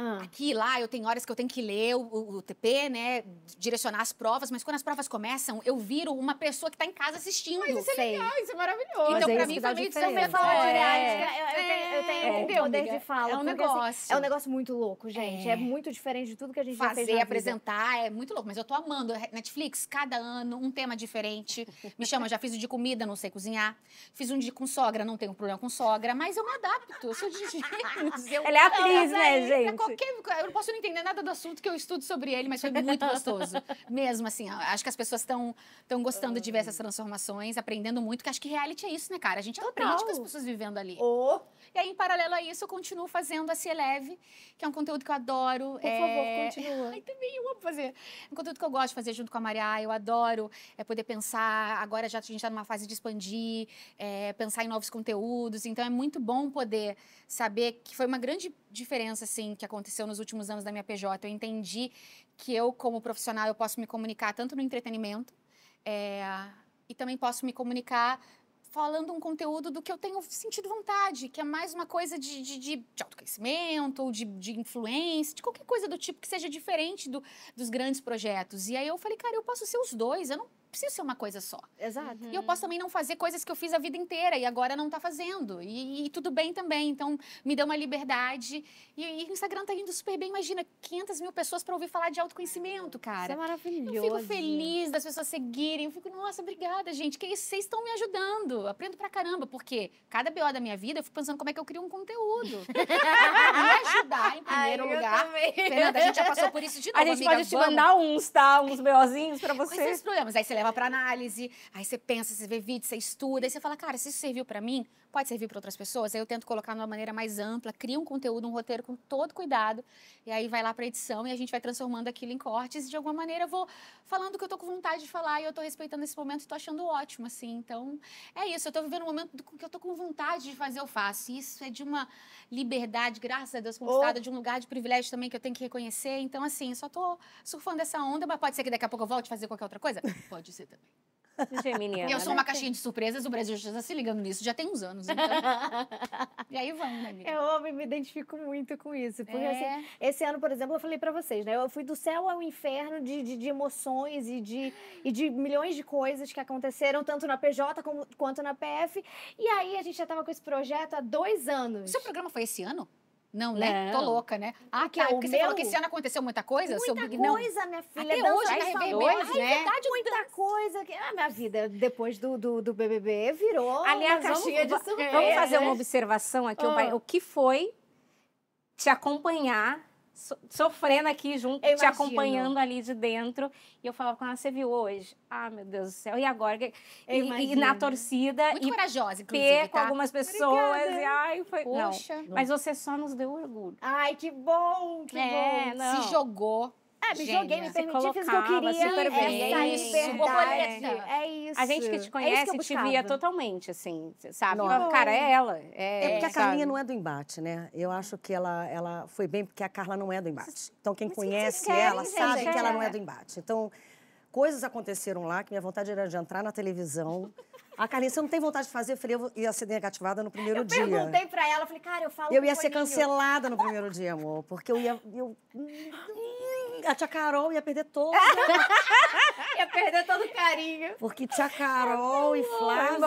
Ah. Aqui e lá, eu tenho horas que eu tenho que ler o, o, o, TP, né? Direcionar as provas, mas quando as provas começam, eu viro uma pessoa que tá em casa assistindo. Mas isso é Sei. legal, isso é maravilhoso. Então, mas é pra mim, foi meio desafiador. É, eu, eu, é. eu tenho, eu tenho é, poder amiga. de fala. É um assim, negócio. assim, é um negócio muito louco, gente. É. muito diferente de tudo que a gente Fazer, já fez apresentar, vida. é muito louco. Mas eu tô amando. Netflix, cada ano, um tema diferente. Me chama, já fiz o um de comida, não sei cozinhar. Fiz um de com sogra, não tenho problema com sogra. Mas eu me adapto, eu sou de gêmeos. Ela é né, atriz, né, gente? Qualquer, eu não posso não entender nada do assunto que eu estudo sobre ele, mas foi muito gostoso. Mesmo assim, acho que as pessoas estão gostando de ver essas transformações, aprendendo muito, que acho que reality é isso, né, cara? A gente Total. aprende com as pessoas vivendo ali. Oh. E aí, em paralelo a isso, eu continuo fazendo a Se Eleve, que é um conteúdo que eu adoro. Por é... favor, continua. Ai, também eu amo fazer. É um conteúdo que eu gosto de fazer junto com a Maria. Eu adoro é, poder pensar. Agora já, a gente está numa fase de expandir, é, pensar em novos conteúdos. Então, é muito bom poder saber que foi uma grande diferença, assim, que aconteceu nos últimos anos da minha PJ. Eu entendi que eu, como profissional, eu posso me comunicar tanto no entretenimento, é, e também posso me comunicar falando um conteúdo do que eu tenho sentido vontade, que é mais uma coisa de, de, de, de autoconhecimento ou de, de influência, de qualquer coisa do tipo que seja diferente do, dos grandes projetos. E aí eu falei, cara, eu posso ser os dois, eu não preciso ser uma coisa só. Exato. Uhum. E eu posso também não fazer coisas que eu fiz a vida inteira e agora não tá fazendo. E, e tudo bem também. Então, me deu uma liberdade. E o Instagram tá indo super bem. Imagina, 500 mil pessoas para ouvir falar de autoconhecimento, cara. Isso é maravilhoso. Eu fico feliz das pessoas seguirem. Eu fico, nossa, obrigada, gente. Que vocês estão me ajudando. Aprendo pra caramba. Porque cada BO da minha vida, eu fico pensando como é que eu crio um conteúdo. me ajudar, em primeiro Ai, lugar. Fernanda, a gente já passou por isso de novo, A gente amiga, pode te vamos. mandar uns, tá? Uns BOzinhos pra você. Com esses problemas. Aí você leva para análise, aí você pensa, você vê vídeo, você estuda, aí você fala, cara, se isso serviu para mim, pode servir para outras pessoas. Aí eu tento colocar de uma maneira mais ampla, crio um conteúdo, um roteiro com todo cuidado, e aí vai lá para edição e a gente vai transformando aquilo em cortes. E de alguma maneira eu vou falando o que eu estou com vontade de falar e eu estou respeitando esse momento e estou achando ótimo, assim. Então, é isso. Eu estou vivendo um momento que eu estou com vontade de fazer, eu faço. E isso é de uma liberdade, graças a Deus, conquistada, oh. de um lugar de privilégio também que eu tenho que reconhecer. Então, assim, só estou surfando essa onda, mas pode ser que daqui a pouco eu volte a fazer qualquer outra coisa? Pode ser também. Geminiana. Eu sou né? uma caixinha de surpresas, o Brasil já está se ligando nisso, já tem uns anos. Então... e aí vamos, né, amiga? Eu me identifico muito com isso. Porque é... assim, esse ano, por exemplo, eu falei para vocês, né? Eu fui do céu ao inferno de, de, de, emoções e de, e de milhões de coisas que aconteceram, tanto na PJ como, quanto na PF. E aí a gente já estava com esse projeto há dois anos. Seu programa foi esse ano? Não, né? Não. Tô louca, né? Ah, que, tá, você meu... falou que esse ano aconteceu muita coisa? Muita coisa, não. minha filha. Até hoje, na né? RBB, dois, né? verdade, muita dança. coisa. Que... Ah, minha vida, depois do, do, do BBB, virou Aliás, a caixinha vamos, de surpresa. Vamos fazer né? uma observação aqui. Oh. O que foi te acompanhar sofrendo aqui junto, te acompanhando ali de dentro. E eu falava com ela, você viu hoje? Ah, meu Deus do céu, e agora? E, e, na torcida. Muito e corajosa, inclusive, tá? com algumas pessoas. E, ai, foi... Poxa. Não. Mas você só nos deu orgulho. Ai, que bom, que é, bom. Não. Se jogou. É, me Gênia. joguei, me permiti, fiz o que eu queria. Super bem. Essa é isso. É isso. A gente que te é conhece é que te via totalmente, assim, sabe? Não. Cara, é ela. É, é porque a Carlinha sabe? não é do embate, né? Eu acho que ela, ela foi bem porque a Carla não é do embate. Então, quem Mas conhece que querem, ela gente, sabe é. que ela não é do embate. Então, coisas aconteceram lá que minha vontade era de entrar na televisão a Carlinha, você não tem vontade de fazer? Eu falei, eu ia ser negativada no primeiro eu dia. Eu perguntei pra ela, falei, cara, eu falo Eu ia ser cancelada no primeiro dia, amor, porque eu ia... Eu... Hum, a tia Carol ia perder todo. ia perder todo o carinho. Porque tia Carol e Flávia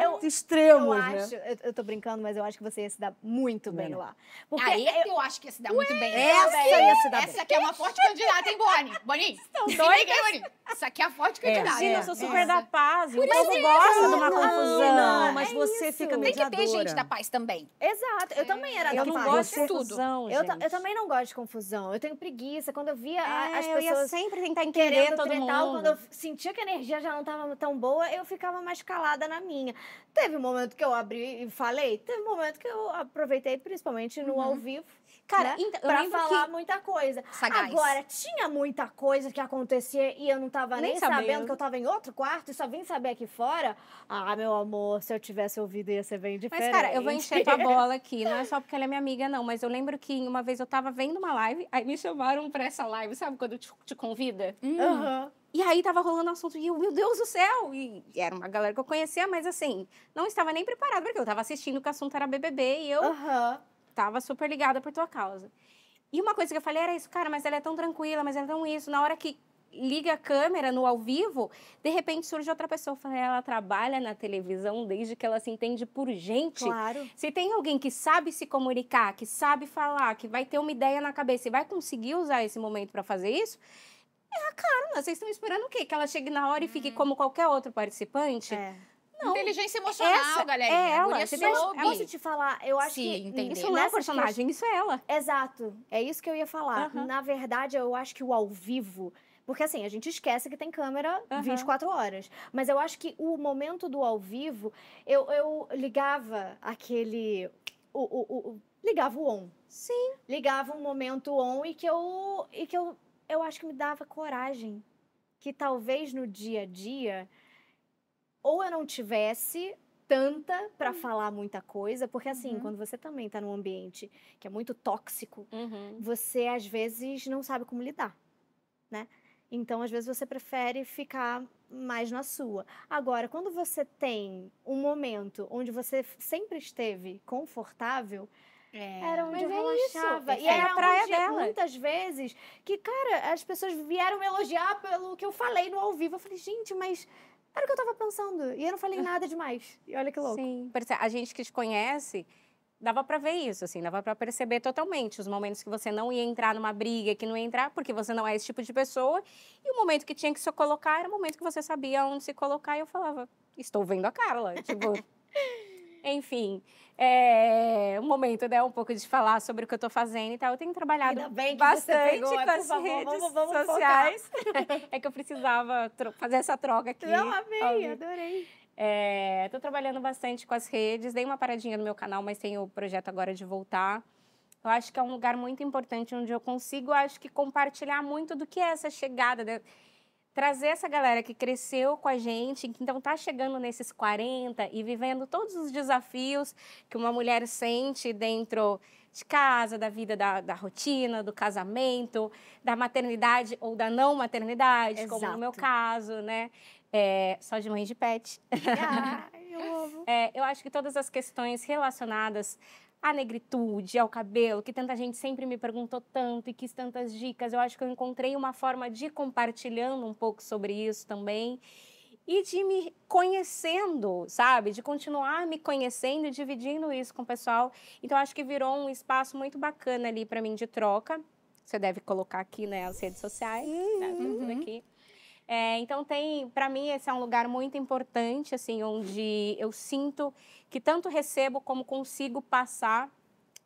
são extremos, eu né? acho, né? Eu, tô brincando, mas eu acho que você ia se dar muito bem Melhor. lá. Porque Aí é que eu acho que ia se dar Ué, muito bem. Essa ia se dar essa bem. Essa aqui é uma forte candidata, hein, Boni? Boninho, se liga, Boninho. Essa aqui é a forte é. candidata. Sim, eu sou é. super da paz, o povo gosta arrumar não, confusão, não, mas é você isso. fica mediadora. Tem que ter gente da paz também. Exato, eu é. também era eu da não paz. Gosto de tudo. Confusão, eu, eu, também não gosto de confusão, eu tenho preguiça. Quando eu via é, as pessoas eu ia sempre tentar entender todo tretar, mundo. Quando eu sentia que a energia já não estava tão boa, eu ficava mais calada na minha. Teve um momento que eu abri e falei, teve um momento que eu aproveitei, principalmente no uhum. ao vivo, Cara, né? então, pra falar que... muita coisa. Sagaz. Agora, tinha muita coisa que acontecia e eu não tava nem, nem sabendo. sabendo. que eu tava em outro quarto e só vim saber aqui fora. Ah, meu amor, se eu tivesse ouvido ia ser bem diferente. Mas, cara, eu vou encher tua bola aqui. Não é só porque ela é minha amiga, não. Mas eu lembro que uma vez eu tava vendo uma live, aí me chamaram pra essa live, sabe quando te, te convida? Hum. Aham. Uhum. Uhum. E aí tava rolando assunto e eu, meu Deus do céu! E era uma galera que eu conhecia, mas assim, não estava nem preparada, porque eu tava assistindo que o assunto era BBB e eu... Uhum tava super ligada por tua causa. E uma coisa que eu falei era isso, cara, mas ela é tão tranquila, mas ela é tão isso. Na hora que liga a câmera no ao vivo, de repente surge outra pessoa. ela trabalha na televisão desde que ela se entende por gente. Claro. Se tem alguém que sabe se comunicar, que sabe falar, que vai ter uma ideia na cabeça e vai conseguir usar esse momento para fazer isso, é a Carla. Vocês estão esperando o quê? Que ela chegue na hora e fique uhum. como qualquer outro participante? É. Não. Inteligência é emocional, essa galera. É ela. Você soube. Posso te falar? Eu acho Sim, que entender. isso não é um personagem, isso é ela. Exato. É isso que eu ia falar. Na verdade, eu acho que o ao vivo porque assim, a gente esquece que tem câmera uhum. 24 horas. Mas eu acho que o momento do ao vivo, eu, eu ligava aquele. O, o, o, ligava o on. Sim. Ligava um momento on e que eu. E que eu, eu acho que me dava coragem. Que talvez no dia a dia ou eu não tivesse tanta para uhum. falar muita coisa, porque assim, uhum. quando você também tá num ambiente que é muito tóxico, uhum. você às vezes não sabe como lidar, né? Então, às vezes você prefere ficar mais na sua. Agora, quando você tem um momento onde você sempre esteve confortável, é. Era onde eu é relaxava. É e era, era a praia onde, dela. muitas vezes, que, cara, as pessoas vieram me elogiar pelo que eu falei no ao vivo. Eu falei, gente, mas era o que eu estava pensando. E eu não falei nada demais. E olha que louco. Sim. A gente que te conhece, dava para ver isso, assim, dava para perceber totalmente os momentos que você não ia entrar numa briga, que não ia entrar, porque você não é esse tipo de pessoa. E o momento que tinha que se colocar era o momento que você sabia onde se colocar. E eu falava, estou vendo a Carla. Tipo. Enfim, é um momento, né, um pouco de falar sobre o que eu estou fazendo e tal. Eu tenho trabalhado bastante pegou, é, com as favor, redes vamos, vamos sociais. é que eu precisava fazer essa troca aqui. Não, amei, óbvio. adorei. Estou é, trabalhando bastante com as redes, dei uma paradinha no meu canal, mas tenho o projeto agora de voltar. Eu acho que é um lugar muito importante onde eu consigo, acho que, compartilhar muito do que é essa chegada. De né? trazer essa galera que cresceu com a gente, que então está chegando nesses 40 e vivendo todos os desafios que uma mulher sente dentro de casa, da vida da, da rotina, do casamento, da maternidade ou da não maternidade, Exato. como no meu caso, né? É, só de mãe de pet. Ah, eu amo. É, eu acho que todas as questões relacionadas à negritude, ao cabelo, que tanta gente sempre me perguntou tanto e quis tantas dicas. Eu acho que eu encontrei uma forma de compartilhando um pouco sobre isso também e de me conhecendo, sabe? De continuar me conhecendo e dividindo isso com o pessoal. Então acho que virou um espaço muito bacana ali para mim de troca. Você deve colocar aqui, né, as redes sociais, uhum. tá tudo uhum. aqui. É, então tem, para mim, esse é um lugar muito importante, assim, onde eu sinto que tanto recebo como consigo passar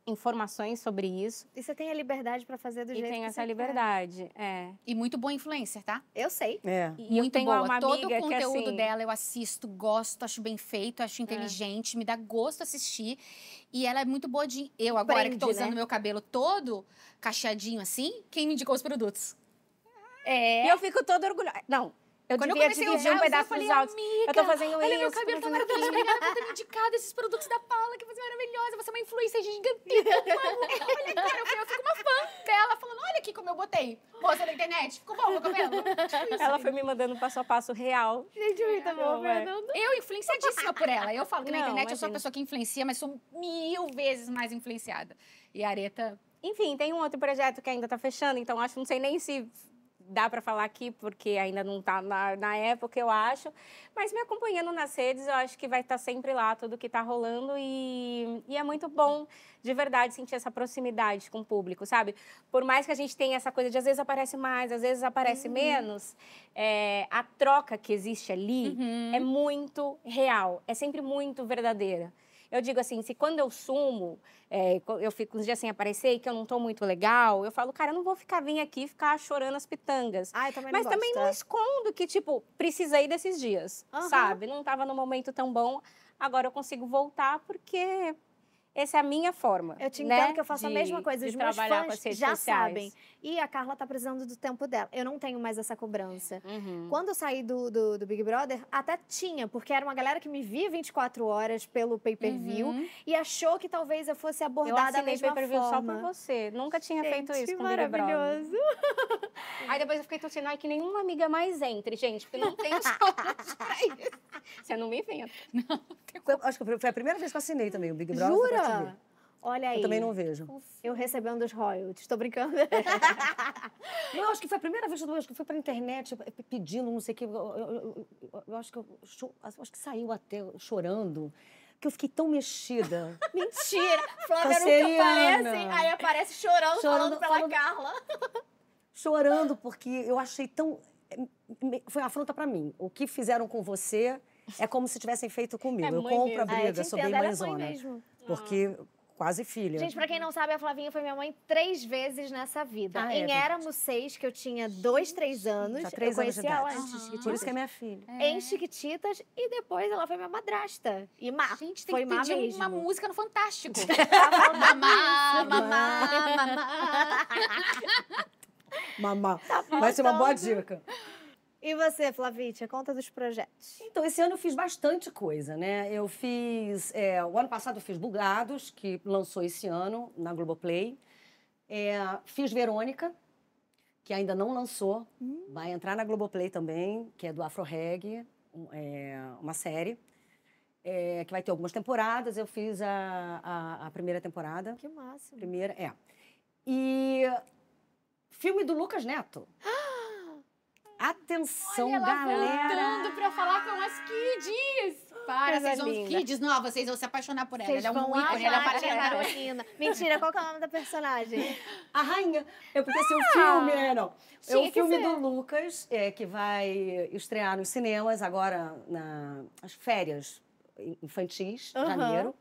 informações sobre isso. E você tem a liberdade para fazer do e jeito que você E tem essa liberdade, é. E muito boa influencer, tá? Eu sei. É. E muito boa. Todo o conteúdo assim... dela eu assisto, gosto, acho bem feito, acho é. inteligente, é. me dá gosto assistir. E ela é muito boa de... Eu agora Prende, que tô usando né? meu cabelo todo cacheadinho assim, quem me indicou os produtos? É. E eu fico toda orgulhosa. Não, eu Quando devia eu comecei a usar, um pedaço eu falei, dos áudios. Amiga, eu tô fazendo olha isso. Olha meu cabelo tá maravilhoso. Obrigada por ter me indicado esses produtos da Paula, que você é maravilhosa. Você é uma influência gigantesca. Olha, cara, eu fico uma fã dela, falando, olha aqui como eu botei. Moça da internet, ficou bom meu cabelo? Tipo ela foi me mandando passo a passo real. Gente, muito bom, é. Fernando. Eu influenciadíssima por ela. Eu falo que na internet imagina. eu sou a pessoa que influencia, mas sou mil vezes mais influenciada. E a Areta enfim, tem um outro projeto que ainda tá fechando, então acho, que não sei nem se dá para falar aqui, porque ainda não está na, na, época, eu acho. Mas me acompanhando nas redes, eu acho que vai estar tá sempre lá tudo que está rolando. E, e é muito bom, de verdade, sentir essa proximidade com o público, sabe? Por mais que a gente tenha essa coisa de às vezes aparece mais, às vezes aparece uhum. menos, é, a troca que existe ali uhum. é muito real, é sempre muito verdadeira. Eu digo assim, se quando eu sumo, é, eu fico uns dias sem aparecer e que eu não tô muito legal, eu falo, cara, eu não vou ficar vindo aqui ficar chorando as pitangas. Ah, também Mas também não é. escondo que, tipo, precisei desses dias, uhum. sabe? Não tava no momento tão bom. Agora eu consigo voltar porque essa é a minha forma. Eu te né, entendo né? que eu faço de, a mesma coisa. Os meus fãs já sociais. sabem. E a Carla tá precisando do tempo dela. Eu não tenho mais essa cobrança. Uhum. Quando eu saí do, do, do, Big Brother, até tinha, porque era uma galera que me via 24 horas pelo pay-per-view uhum. e achou que talvez eu fosse abordada eu da mesma pay-per-view só por você. Nunca tinha gente, feito isso com maravilhoso. Big Brother. Aí depois eu fiquei torcendo, ai, que nenhuma amiga mais entre, gente, porque não tem isso. Você não me inventa. Acho que foi a primeira vez que eu assinei também o Big Brother. Jura? TV. Olha aí. Eu também não vejo. Eu recebendo os royalties, estou brincando. não, acho que foi a primeira vez, que eu fui pra internet, pedindo, não sei o que. Eu, eu, eu, eu acho que acho que saiu até chorando que eu fiquei tão mexida. Mentira! Flávia nunca aparece, aí aparece chorando, chorando falando pra falando, Carla. Chorando, porque eu achei tão. Eh, foi uma afronta para mim. O que fizeram com você é como se tivessem feito comigo. É eu compro mesmo. a briga, ah, eu sou bem é mãezona. mesmo. Porque ah. quase filha. Gente, pra quem não sabe, a Flavinha foi minha mãe três vezes nessa vida. Ah, é, em é, Éramos Seis, que eu tinha dois, três anos. Tá, três eu conheci anos ela antes. Chiquititas. Por isso que é minha filha. É. Em Chiquititas. E depois ela foi minha madrasta. E má. Gente, tem foi que pedir mesmo. uma música no Fantástico. mamá, mamá, mamá. Mamá. Tá Vai ser uma boa então. dica. E você, Flavítia, conta dos projetos. Então, esse ano eu fiz bastante coisa, né? Eu fiz. É, o ano passado eu fiz Bugados, que lançou esse ano na Globoplay. É, fiz Verônica, que ainda não lançou. Hum. Vai entrar na Globoplay também, que é do Afro Reg, um, é, uma série. É, que vai ter algumas temporadas. Eu fiz a, a, a primeira temporada. Que massa. Primeira, é. E filme do Lucas Neto. Ah! Atenção, Olha, galera! voltando pra falar com as kids! Para, Coisa vocês vão, kids não, vocês vão se apaixonar por ela. Vocês ela é um ícone, ela é uma Carolina. Mentira, qual que é o nome da personagem? A rainha. É porque ah, assim, o ah! filme, né? Não. É o filme do Lucas, é, que vai estrear nos cinemas agora nas férias infantis, uhum. janeiro.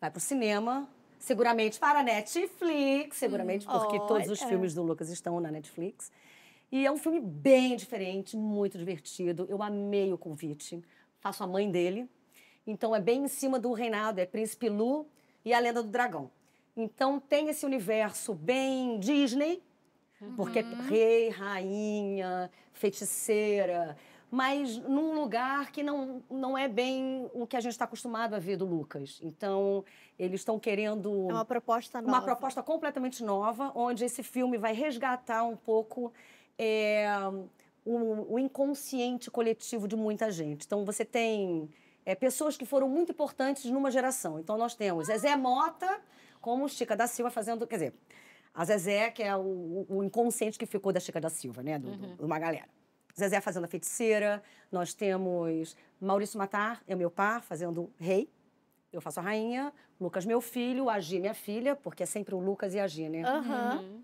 Vai pro cinema, seguramente para a Netflix, seguramente porque oh, todos os é. filmes do Lucas estão na Netflix. E é um filme bem diferente, muito divertido. Eu amei o convite. Faço a mãe dele. Então é bem em cima do reinado, é Príncipe Lu e a Lenda do Dragão. Então tem esse universo bem Disney, uhum. porque é uhum. rei, rainha, feiticeira, mas num lugar que não, não é bem o que a gente está acostumado a ver do Lucas. Então eles estão querendo é uma proposta nova, uma proposta completamente nova, onde esse filme vai resgatar um pouco é, o, o, inconsciente coletivo de muita gente. Então, você tem é, pessoas que foram muito importantes numa geração. Então, nós temos Zezé Mota como Chica da Silva fazendo... Quer dizer, a Zezé, que é o, o inconsciente que ficou da Chica da Silva, né? Do, uhum. de uma galera. Zezé fazendo a feiticeira. Nós temos Maurício Matar, é meu par, fazendo rei eu faço a rainha, Lucas meu filho, a Gi minha filha, porque é sempre o Lucas e a Gi, né? Uhum.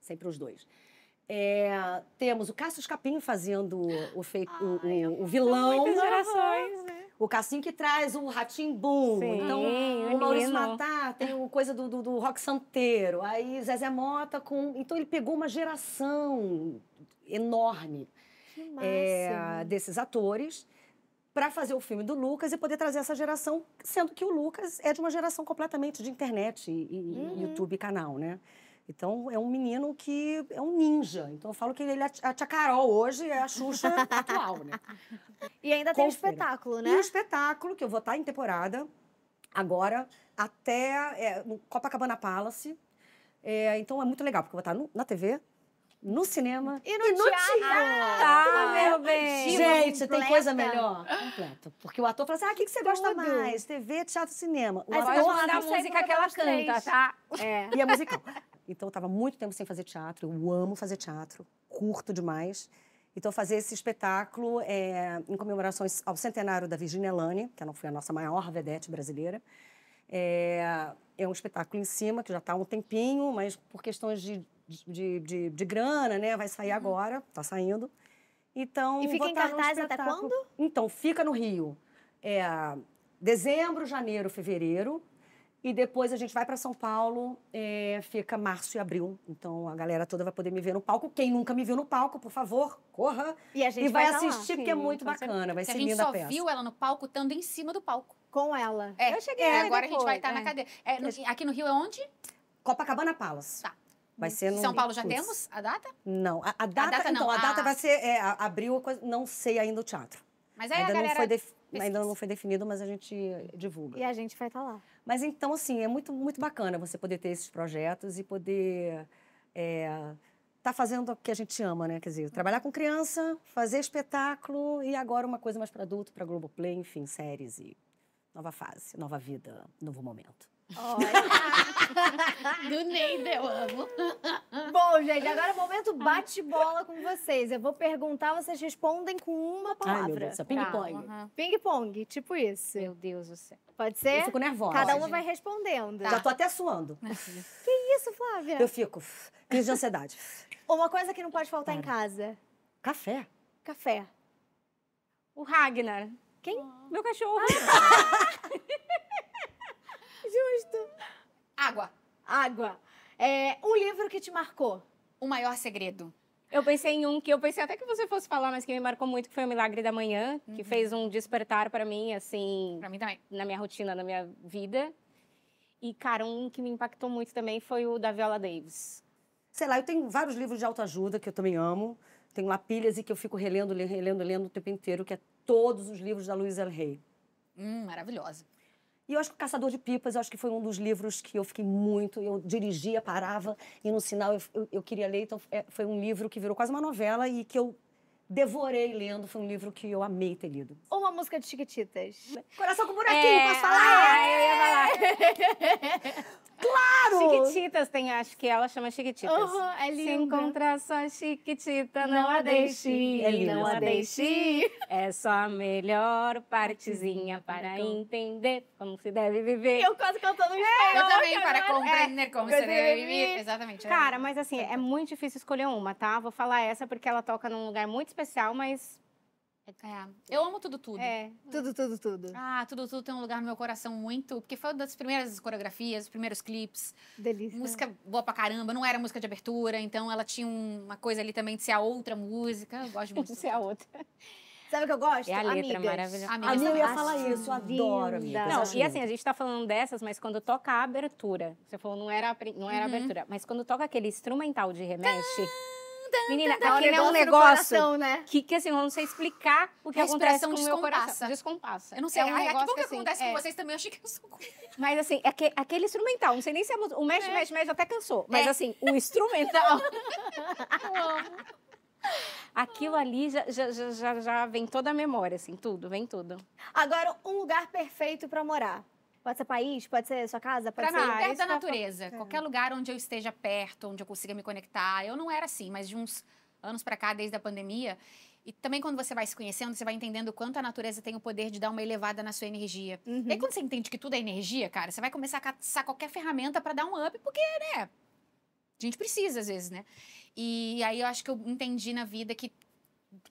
Sempre os dois. É, temos o Cássio Capim fazendo o, fei... Ai, o, o, o vilão. Gerações, né? O Cassim que traz o Ratim Boom. Sim, então, o Maurício Matar tem o coisa do, do, do, rock santeiro. Aí Zezé Mota com. Então ele pegou uma geração enorme é, desses atores para fazer o filme do Lucas e poder trazer essa geração, sendo que o Lucas é de uma geração completamente de internet e, e uhum. YouTube canal, né? Então, é um menino que é um ninja. Então, eu falo que ele é a Tia Carol hoje, é a Xuxa atual, né? E ainda Confira. tem um espetáculo, né? E um espetáculo, que eu vou estar em temporada agora, até é, no Copacabana Palace. É, então, é muito legal, porque eu vou estar no, na TV, no cinema e no, e no teatro. teatro. Ah, ah, meu bem. Gente, completa. tem coisa melhor? Completo. Porque o ator fala assim, ah, o que, que você Tudo. gosta mais? TV, teatro, cinema. O Mas ator mandar a assim, música que ela canta, tá? É. E é musical. Então eu estava muito tempo sem fazer teatro, eu amo fazer teatro, curto demais. Então, fazer esse espetáculo é, em comemorações ao centenário da Virginia Lane, que ela foi a nossa maior vedete brasileira. É, é um espetáculo em cima, que já está há um tempinho, mas por questões de, de, de, de grana, né? Vai sair uhum. agora, está saindo. Então, e fica em cartaz até quando? Então, fica no Rio. É, dezembro, janeiro, fevereiro. E depois a gente vai para São Paulo, é, fica março e abril. Então a galera toda vai poder me ver no palco. Quem nunca me viu no palco, por favor, corra. E, a gente e vai, vai assistir, lá. porque é Sim, é muito bacana. Vai ser linda a peça. A gente só viu ela no palco estando em cima do palco. Com ela. É, eu cheguei é, Agora depois. a gente vai estar tá é. na cadeira. É, no, aqui no Rio é onde? Copacabana Palace. Tá. Vai ser no... São Paulo já Puts. temos a data? Não, a, a data, a data então, a, a data vai ser é, abril, não sei ainda o teatro. Mas aí ainda a galera não foi def... ainda não foi definido, mas a gente divulga. E a gente vai estar tá lá. Mas então, assim, é muito, muito bacana você poder ter esses projetos e poder estar é, tá fazendo o que a gente ama, né? Quer dizer, trabalhar com criança, fazer espetáculo e agora uma coisa mais para adulto, para Globoplay, enfim, séries e nova fase, nova vida, novo momento. Olha. Do Neide, eu amo. Bom, gente, agora é o momento bate-bola com vocês. Eu vou perguntar, vocês respondem com uma palavra. Ai, meu Deus, ping-pong. Uhum. Ping-pong, tipo isso. Meu Deus do céu. Pode ser? Eu fico nervosa. Cada uma vai respondendo. Tá. Já tô até suando. que isso, Flávia? Eu fico. Crise de ansiedade. Uma coisa que não pode faltar em casa. Café. Café. O Ragnar. Quem? Oh. Meu cachorro. Ah. Tá. justo. Água. Água. É, um livro que te marcou. O Maior Segredo. Eu pensei em um que eu pensei até que você fosse falar, mas que me marcou muito, que foi o Milagre da Manhã, uhum. que fez um despertar para mim, assim. Pra mim também. Na minha rotina, na minha vida. E, cara, um que me impactou muito também foi o da Viola Davis. Sei lá, eu tenho vários livros de autoajuda que eu também amo. Tenho lá pilhas e que eu fico relendo, relendo, lendo o tempo inteiro, que é todos os livros da Luísa Rey. Hum, maravilhosa. E eu acho que o Caçador de Pipas, eu acho que foi um dos livros que eu fiquei muito, eu dirigia, parava, e no sinal eu, eu, eu queria ler, então é, foi um livro que virou quase uma novela e que eu devorei lendo, foi um livro que eu amei ter lido. Ou uma música de Chiquititas. Coração com buraquinho, é... posso falar? Ah, eu ia falar. Chiquititas tem, acho que ela chama Chiquititas. Uhum, é Se encontrar só Chiquitita, não, não a deixe. É Não a deixe. É só a melhor partezinha para então. entender como se deve viver. Eu quase cantando em é, Eu também, para compreender é, como se deve viver. Exatamente. É Cara, mas assim, é muito difícil escolher uma, tá? Vou falar essa porque ela toca num lugar muito especial, mas é é. Eu amo tudo, tudo. É, tudo, tudo, tudo. Ah, tudo, tudo tem um lugar no meu coração muito. Porque foi uma das primeiras coreografias, os primeiros clipes. Delícia. Música boa pra caramba, não era música de abertura, então ela tinha uma coisa ali também de ser a outra música. Eu gosto muito. de ser a outra. Sabe o que eu gosto? É a letra maravilhosa. A Amiga, ia falar isso, adoro. Amigas. Não, e assim, a gente tá falando dessas, mas quando toca a abertura, você falou, não era, não era uhum. abertura, mas quando toca aquele instrumental de remexe... Menina, a é um negócio coração, né? que, que, assim, eu não sei explicar o que acontece com o meu coração. Descompassa. Eu não sei, é, é, é, é tipo um ai, negócio que bom que, assim, acontece é... com vocês também, eu achei que eu sou Mas assim, é que, aquele instrumental, não sei nem se é... música. O mexe, é. mexe, mexe, até cansou. Mas é. assim, o instrumental... Aquilo ali já, já, já, já vem toda a memória, assim, tudo, vem tudo. Agora, um lugar perfeito para morar. Pode ser país, pode ser sua casa, pode pra ser... Pra mim, perto da natureza. Qualquer... É. qualquer lugar onde eu esteja perto, onde eu consiga me conectar. Eu não era assim, mas de uns anos para cá, desde a pandemia... E também quando você vai se conhecendo, você vai entendendo quanto a natureza tem o poder de dar uma elevada na sua energia. Uhum. E aí, quando você entende que tudo é energia, cara, você vai começar a caçar qualquer ferramenta para dar um up, porque, né? A gente precisa, às vezes, né? E aí eu acho que eu entendi na vida que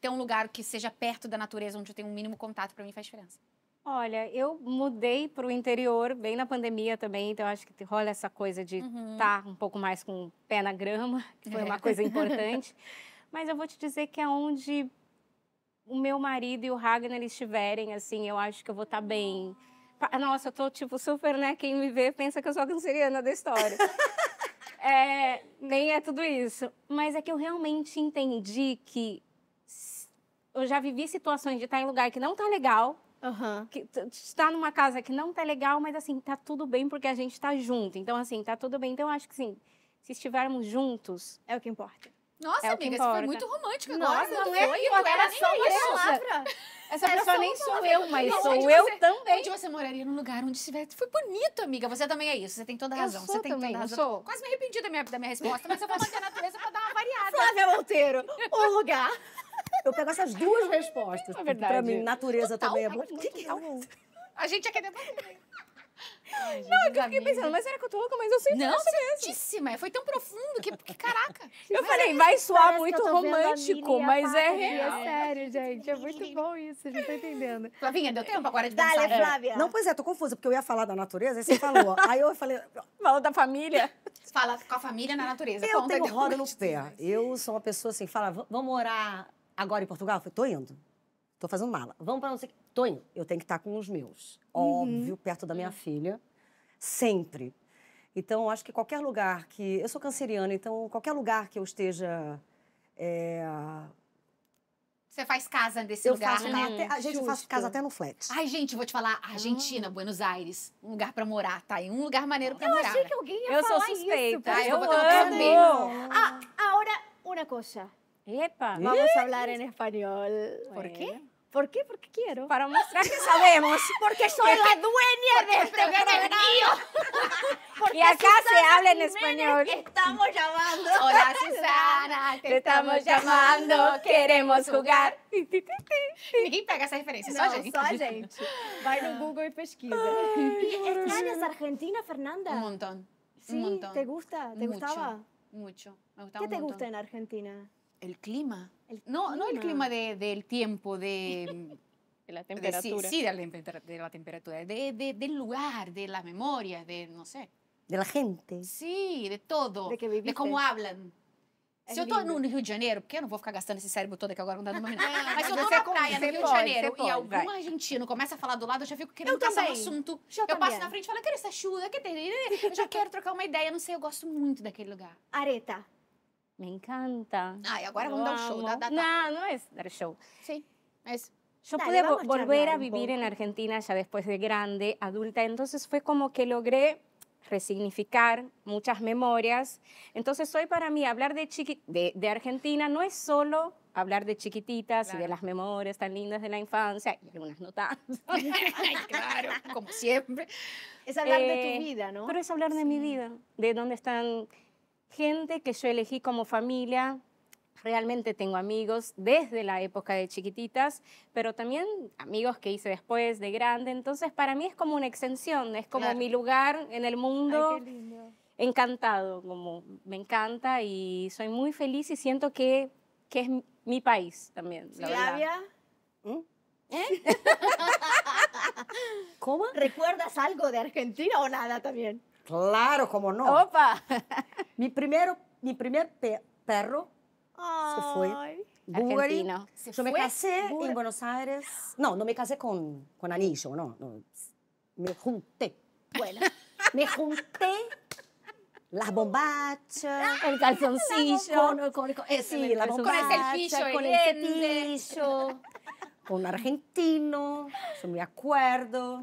ter um lugar que seja perto da natureza, onde eu tenho um mínimo contato, para mim faz diferença. Olha, eu mudei para o interior bem na pandemia também, então acho que rola essa coisa de estar uhum. tá um pouco mais com o pé na grama, que foi uma coisa é. importante. Mas eu vou te dizer que aonde é o meu marido e o Ragnar estiverem, assim, eu acho que eu vou estar tá bem. Nossa, eu tô tipo super, né? Quem me vê pensa que eu sou a canceriana da história. é, nem é tudo isso. Mas é que eu realmente entendi que eu já vivi situações de estar tá em lugar que não tá legal Uhum. Que está numa casa que não tá legal, mas assim, tá tudo bem porque a gente tá junto. Então, assim, tá tudo bem. Então, acho que sim, se estivermos juntos, é o que importa. Nossa, é amiga, você foi muito romântica Nossa, agora. Nossa, não, não é era só uma isso. palavra. Essa era pessoa nem sou eu, mas não, sou eu você, também. Onde você moraria num lugar onde estivesse? Foi bonito, amiga. Você também é isso. Você tem toda a razão. você tem também, toda a razão. Sou. Quase me arrependi da minha, da minha resposta, mas eu vou manter a natureza pra dar uma variada. Flávia Monteiro, o lugar eu pego essas duas respostas. É verdade. Pra mim, natureza Total, também é boa. O que, que é o... A gente aqui é debater. Né? Ai, não, é que eu fiquei pensando, mas será que eu tô louca? Mas eu sei não, isso é mesmo. Certíssima. É, foi tão profundo que, que caraca. Eu falei, vai soar muito romântico, mas é real. É sério, gente. É muito bom isso, vocês não tá entendendo. Flavinha, deu tempo agora de dançar. Dale, Flávia. Não, pois é, tô confusa, porque eu ia falar da natureza, aí você falou. aí eu falei... Falou da família. Fala com a família na natureza. Eu Conta tenho roda no pé. Eu sou uma pessoa assim, fala, vamos orar Agora em Portugal, eu falei, tô indo. Tô fazendo mala. Vamos para não sei Tô indo. Eu tenho que estar com os meus. Uhum. Óbvio, perto da minha uhum. filha. Sempre. Então, acho que qualquer lugar que. Eu sou canceriana, então qualquer lugar que eu esteja. É... Você faz casa nesse eu lugar, faço né? Até, a gente faz casa até no flat. Ai, gente, vou te falar, Argentina, hum. Buenos Aires, um lugar pra morar, tá? E um lugar maneiro pra eu morar. Eu achei que alguém ia eu falar Eu sou suspeita. Isso, eu, eu Ah, Agora, uma coisa. Epa. Vamos a hablar en español. ¿Por qué? ¿Por qué? Porque quiero. Para mostrar que sabemos. Porque soy la dueña de este río! y acá se habla en español. Estamos llamando. Hola Susana, te, estamos, llamando. Queremos jugar. Y pega essa referência, só a gente. Só a gente. Vai no Google e pesquisa. Estás Argentina, Fernanda? Un montón. ¿Te gusta? ¿Te gustaba? Mucho. ¿Qué te gusta en Argentina? El clima. no, no el clima de, del tiempo, de... de la temperatura. sí, sí, de la, de la temperatura, del lugar, de las memorias, de, no sé. De la gente. Sí, de todo. De, cómo hablan. Si yo estoy en no Rio de Janeiro, porque no não vou ficar gastando esse cérebro todo aqui agora, não dá numa Mas se eu tô na praia no Rio de Janeiro y e algum argentino começa a falar do lado, eu já fico querendo eu el asunto. Yo assunto. eu passo na frente e falo, quero essa chuva, que tem. Eu já quero trocar uma ideia, não sei, eu gosto muito daquele lugar. Areta. Me encanta. Ay, y vamos dar show. No, no no No, dar show. Sí, es... Yo pude volver a vivir en Argentina ya después de grande, adulta, entonces fue como que logré resignificar muchas memorias. Entonces hoy para mí hablar de, de, Argentina no es solo hablar de chiquititas y de las memorias tan lindas de la infancia, y algunas no tanto. claro, como siempre. Es hablar de tu eh, vida, ¿no? Pero es hablar de mi vida, de dónde están gente que yo elegí como familia. Realmente tengo amigos desde la época de chiquititas, pero también amigos que hice después de grande. Entonces, para mí es como una extensión, es como mi lugar en el mundo. Encantado, como me encanta y soy muy feliz y siento que, que es mi país también. ¿Flavia? ¿Mm? ¿Eh? ¿Cómo? ¿Recuerdas algo de Argentina o nada también? Claro, como no. Opa. mi primero, mi primer perro se fue. ¿Argentino? Yo me casé en Buenos Aires. No, no me casé con, con anillo, no, Me junté. me junté las bombachas, el calzoncillo, con, con, eh, sí, con el con, con argentino, yo me acuerdo,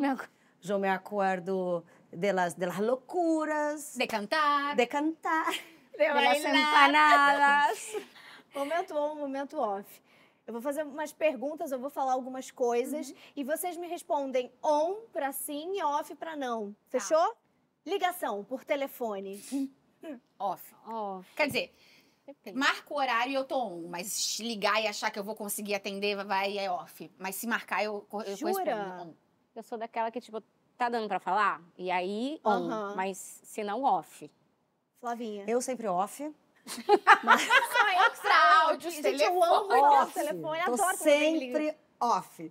yo me acuerdo de las, de las locuras. De cantar. De cantar. De, de las empanadas. momento on, momento off. Eu vou fazer umas perguntas, eu vou falar algumas coisas uhum. e vocês me respondem on para sim e off para não. Tá. Fechou? Ligação por telefone. off. off. Quer dizer, Depende. marco o horário e eu tô on, mas ligar e achar que eu vou conseguir atender vai é off. Mas se marcar eu, eu Jura? respondo on. Eu sou daquela que tipo Tá dando para falar? E aí, on. Uhum. Mas se não, off. Flavinha. Eu sempre off. Mas... Só extra áudio, Gente, telefone, eu amo telefone, adoro. sempre off,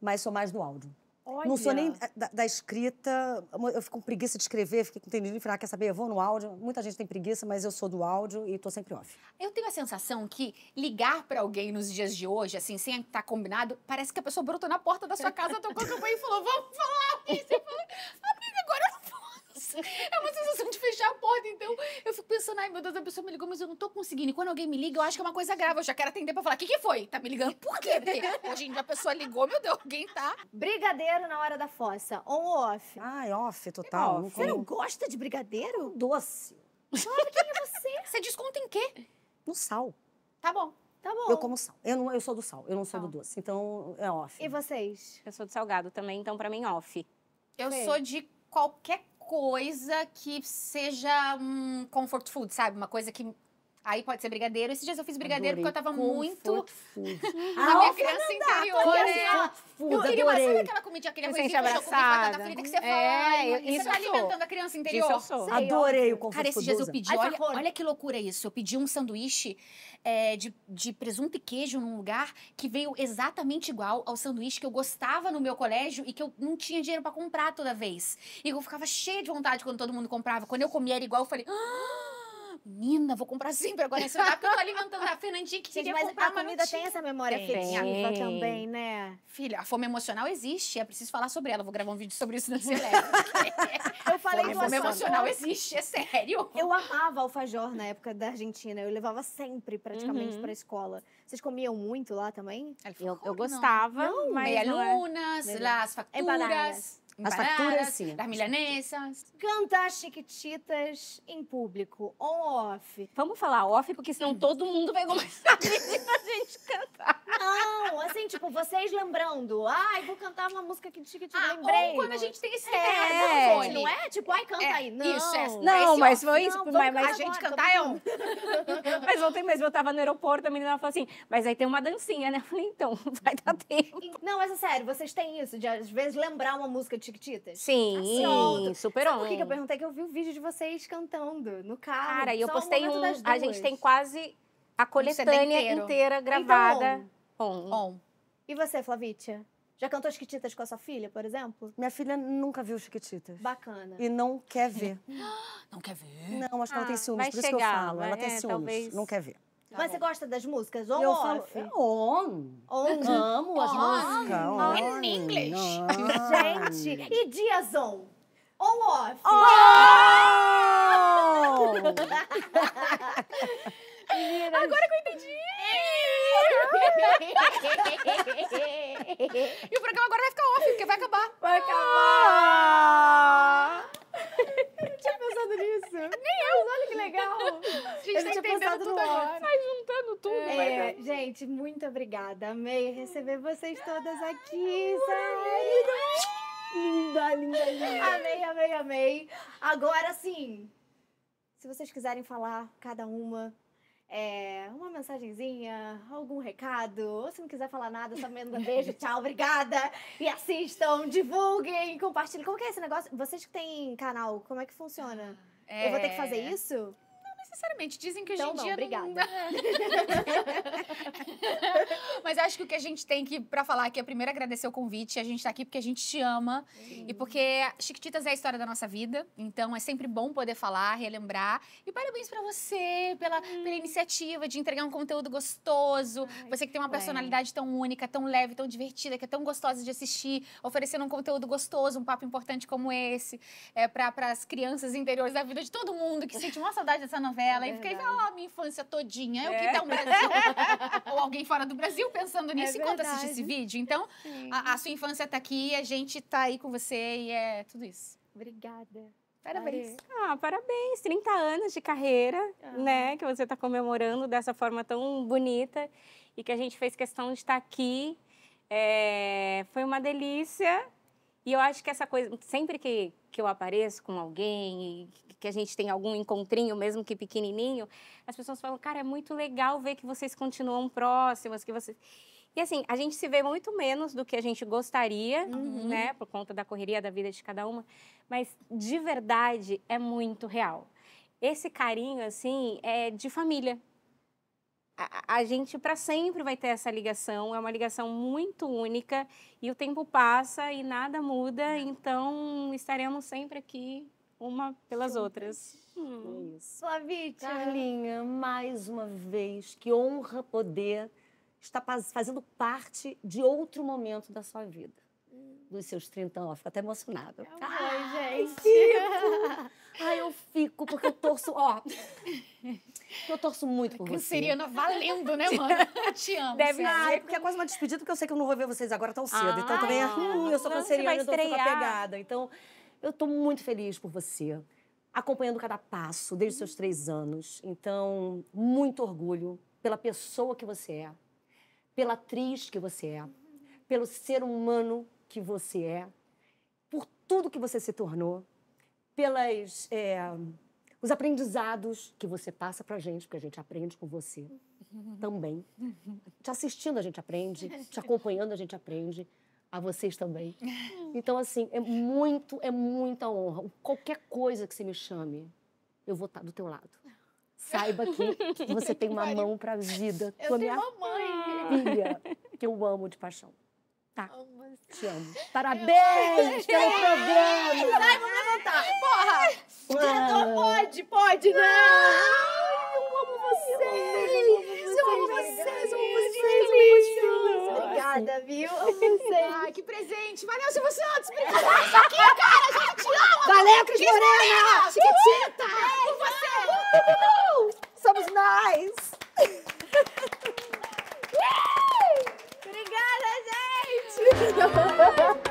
mas sou mais do áudio. Olha. Não sou nem da, da, escrita, eu fico com preguiça de escrever, fico com tendência de falar, ah, quer saber, eu vou no áudio. Muita gente tem preguiça, mas eu sou do áudio e estou sempre off. Eu tenho a sensação que ligar para alguém nos dias de hoje, assim, sem estar combinado, parece que a pessoa brotou na porta da sua é. casa, tocou a campainha e falou, vamos falar. com você falou, amiga, ah, agora eu é uma sensação de fechar a porta. Então, eu fico pensando, ai meu Deus, a pessoa me ligou, mas eu não tô conseguindo. E quando alguém me liga, eu acho que é uma coisa grave. Eu já quero atender pra falar: o que, que foi? Tá me ligando? Por quê? Porque hoje em dia a pessoa ligou, meu Deus, alguém tá. Brigadeiro na hora da fossa. On ou off? Ai, off, total. off. Você não gosta de brigadeiro? Doce. Claro que é você. Você desconta em quê? No sal. Tá bom. Tá bom. Eu como sal. Eu, não, eu sou do sal, eu não sou do doce. Então é off. E vocês? Eu sou do salgado também, então para mim off. Eu sou de qualquer coisa que seja um comfort food, sabe? Uma coisa que Aí pode ser brigadeiro. Esses dias eu fiz brigadeiro adorei. porque eu tava muito. Food. a minha criança ah, assim, interior. Né? Com food, eu queria adorei. Sabe aquela comidinha, aquele arrozinho que eu é com batata frita que você fala? É, tá eu, isso você tá alimentando a criança interior. Isso eu sou. Sei, adorei o conforto Cara, esses dias eu pedi, olha, olha que loucura isso. Eu pedi um sanduíche é, de, de presunto e queijo num lugar que veio exatamente igual ao sanduíche que eu gostava no meu colégio e que eu não tinha dinheiro para comprar toda vez. E eu ficava cheia de vontade quando todo mundo comprava. Quando eu comia era igual, eu falei... Ah! menina, vou comprar sempre agora nesse lugar, porque eu tô alimentando a Fernandinha que queria mas comprar, a mas comida tem essa memória afetiva tem. também, né? Filha, a fome emocional existe, é preciso falar sobre ela. vou gravar um vídeo sobre isso no Celeste. eu falei fome, fome emocional existe, é sério. Eu amava alfajor na época da Argentina, eu levava sempre praticamente uhum. pra escola. Vocês comiam muito lá também? Eu, eu gostava, não. mas... Meia é. lunas, las é facturas. Empanadas. As facturas, sim. das milanesas. Cantar chiquititas em público, on off. Vamos falar off, porque senão hum. todo mundo vai começar a gente cantar. Não, assim, tipo, vocês lembrando. Ai, vou cantar uma música aqui de chiquititas, ah, lembrei. Ou quando a gente tem esse é, Não é tipo, ai, canta é, aí. Não, isso, é, não mas foi isso. Não, mas, mas a gente agora, cantar é um. mas ontem mesmo eu tava no aeroporto, a menina falou assim, mas aí tem uma dancinha, né? Eu falei, então, vai dar tempo. Não, mas é sério, vocês têm isso, de às vezes lembrar uma música de Tiquititas? Sim, ah, super Sabe on. Por que eu perguntei que eu vi o vídeo de vocês cantando no carro? Cara, e eu postei um. A gente tem quase a coletânea inteira então, gravada então, on. on. on. E você, Flavitia? Já cantou Chiquititas com a sua filha, por exemplo? Minha filha nunca viu Chiquititas. Bacana. E não quer ver. não quer ver? Não, acho que ah, ela tem ciúmes, por chegar, isso que eu falo. Ela é, tem ciúmes, talvez... não quer ver. Tá Mas bom. você gosta das músicas? On eu off? Falo, é on. on. Amo as músicas. É on. In English. On. Gente, e dias on? On off? On! Meninas. Agora que eu entendi! e o programa agora vai ficar off, porque vai acabar. Vai acabar! pensado nisso. Nem eu. Mas olha que legal. A gente, tá tudo agora. Vai juntando tudo. É, Gente, muito obrigada. Amei receber vocês todas aqui. Linda, linda, linda. Amei, amei, amei. Agora sim, se vocês quiserem falar, cada uma é, uma mensagenzinha, algum recado, ou se não quiser falar nada, só me manda beijo, tchau, obrigada. E assistam, divulguem, compartilhem. Como que é esse negócio? Vocês que têm canal, como é que funciona? É... Eu vou ter que fazer é. isso? sinceramente, dizem que hoje então, em não, dia. Obrigada. Não... Mas acho que o que a gente tem que para falar aqui é primeiro agradecer o convite. A gente tá aqui porque a gente te ama Sim. e porque Chiquititas é a história da nossa vida. Então é sempre bom poder falar, relembrar. E parabéns para você pela, hum. pela iniciativa de entregar um conteúdo gostoso. Ai, você que tem uma é. personalidade tão única, tão leve, tão divertida, que é tão gostosa de assistir, oferecendo um conteúdo gostoso, um papo importante como esse, é para as crianças interiores da vida de todo mundo que sente uma saudade dessa novela ela. É e fiquei, ó, oh, ah, minha infância todinha, é o que é. tá no Brasil. Ou alguém fora do Brasil pensando é nisso é enquanto assiste esse vídeo. Então, a, a, sua infância tá aqui, a gente tá aí com você e é tudo isso. Obrigada. Parabéns. Ah, parabéns. 30 anos de carreira, ah. né? Que você está comemorando dessa forma tão bonita e que a gente fez questão de estar tá aqui. É, foi uma delícia e eu acho que essa coisa, sempre que, que eu apareço com alguém e que a gente tem algum encontrinho, mesmo que pequenininho, as pessoas falam, cara, é muito legal ver que vocês continuam próximas, que vocês... E assim, a gente se vê muito menos do que a gente gostaria, uhum. né? Por conta da correria da vida de cada uma. Mas de verdade é muito real. Esse carinho, assim, é de família a, a gente para sempre vai ter essa ligação, é uma ligação muito única e o tempo passa e nada muda, então estaremos sempre aqui uma pelas outras. Hum. É sua Vítia. Carlinha, mais uma vez, que honra poder estar fazendo parte de outro momento da sua vida. Hum. Dos seus 30 anos, fico até emocionada. É Ai, gente! Ai, eu fico, porque eu torço, ó. Eu torço muito por você. Serena valendo, né, mano? Eu te amo. Deve ser. Ah, é porque é quase uma despedida, porque eu sei que eu não vou ver vocês agora tão cedo. Então, ah, então também é. Hum, eu sou canceriana, então eu tô pegada. Então, eu tô muito feliz por você. Acompanhando cada passo desde os seus três anos. Então, muito orgulho pela pessoa que você é, pela atriz que você é, pelo ser humano que você é, por tudo que você se tornou pelas é, os aprendizados que você passa para gente, porque a gente aprende com você também. Te assistindo a gente aprende, te acompanhando a gente aprende, a vocês também. Então assim é muito, é muita honra. Qualquer coisa que você me chame, eu vou estar tá do teu lado. Saiba que você tem uma mão para a vida. Eu é minha mãe. filha que eu amo de paixão. Amo Te amo. Parabéns pelo programa. Ai, vamos levantar. Porra! pode, pode, não! Ai, eu amo vocês! Eu amo vocês, eu amo vocês, Obrigada, viu? Amo vocês. Ai, que presente. Valeu, Silvio Santos, obrigada isso aqui, cara! A gente te ama! Valeu, Cris Morena! Chiquitita! Por você! Somos nós! Obrigada, gente! Thank you.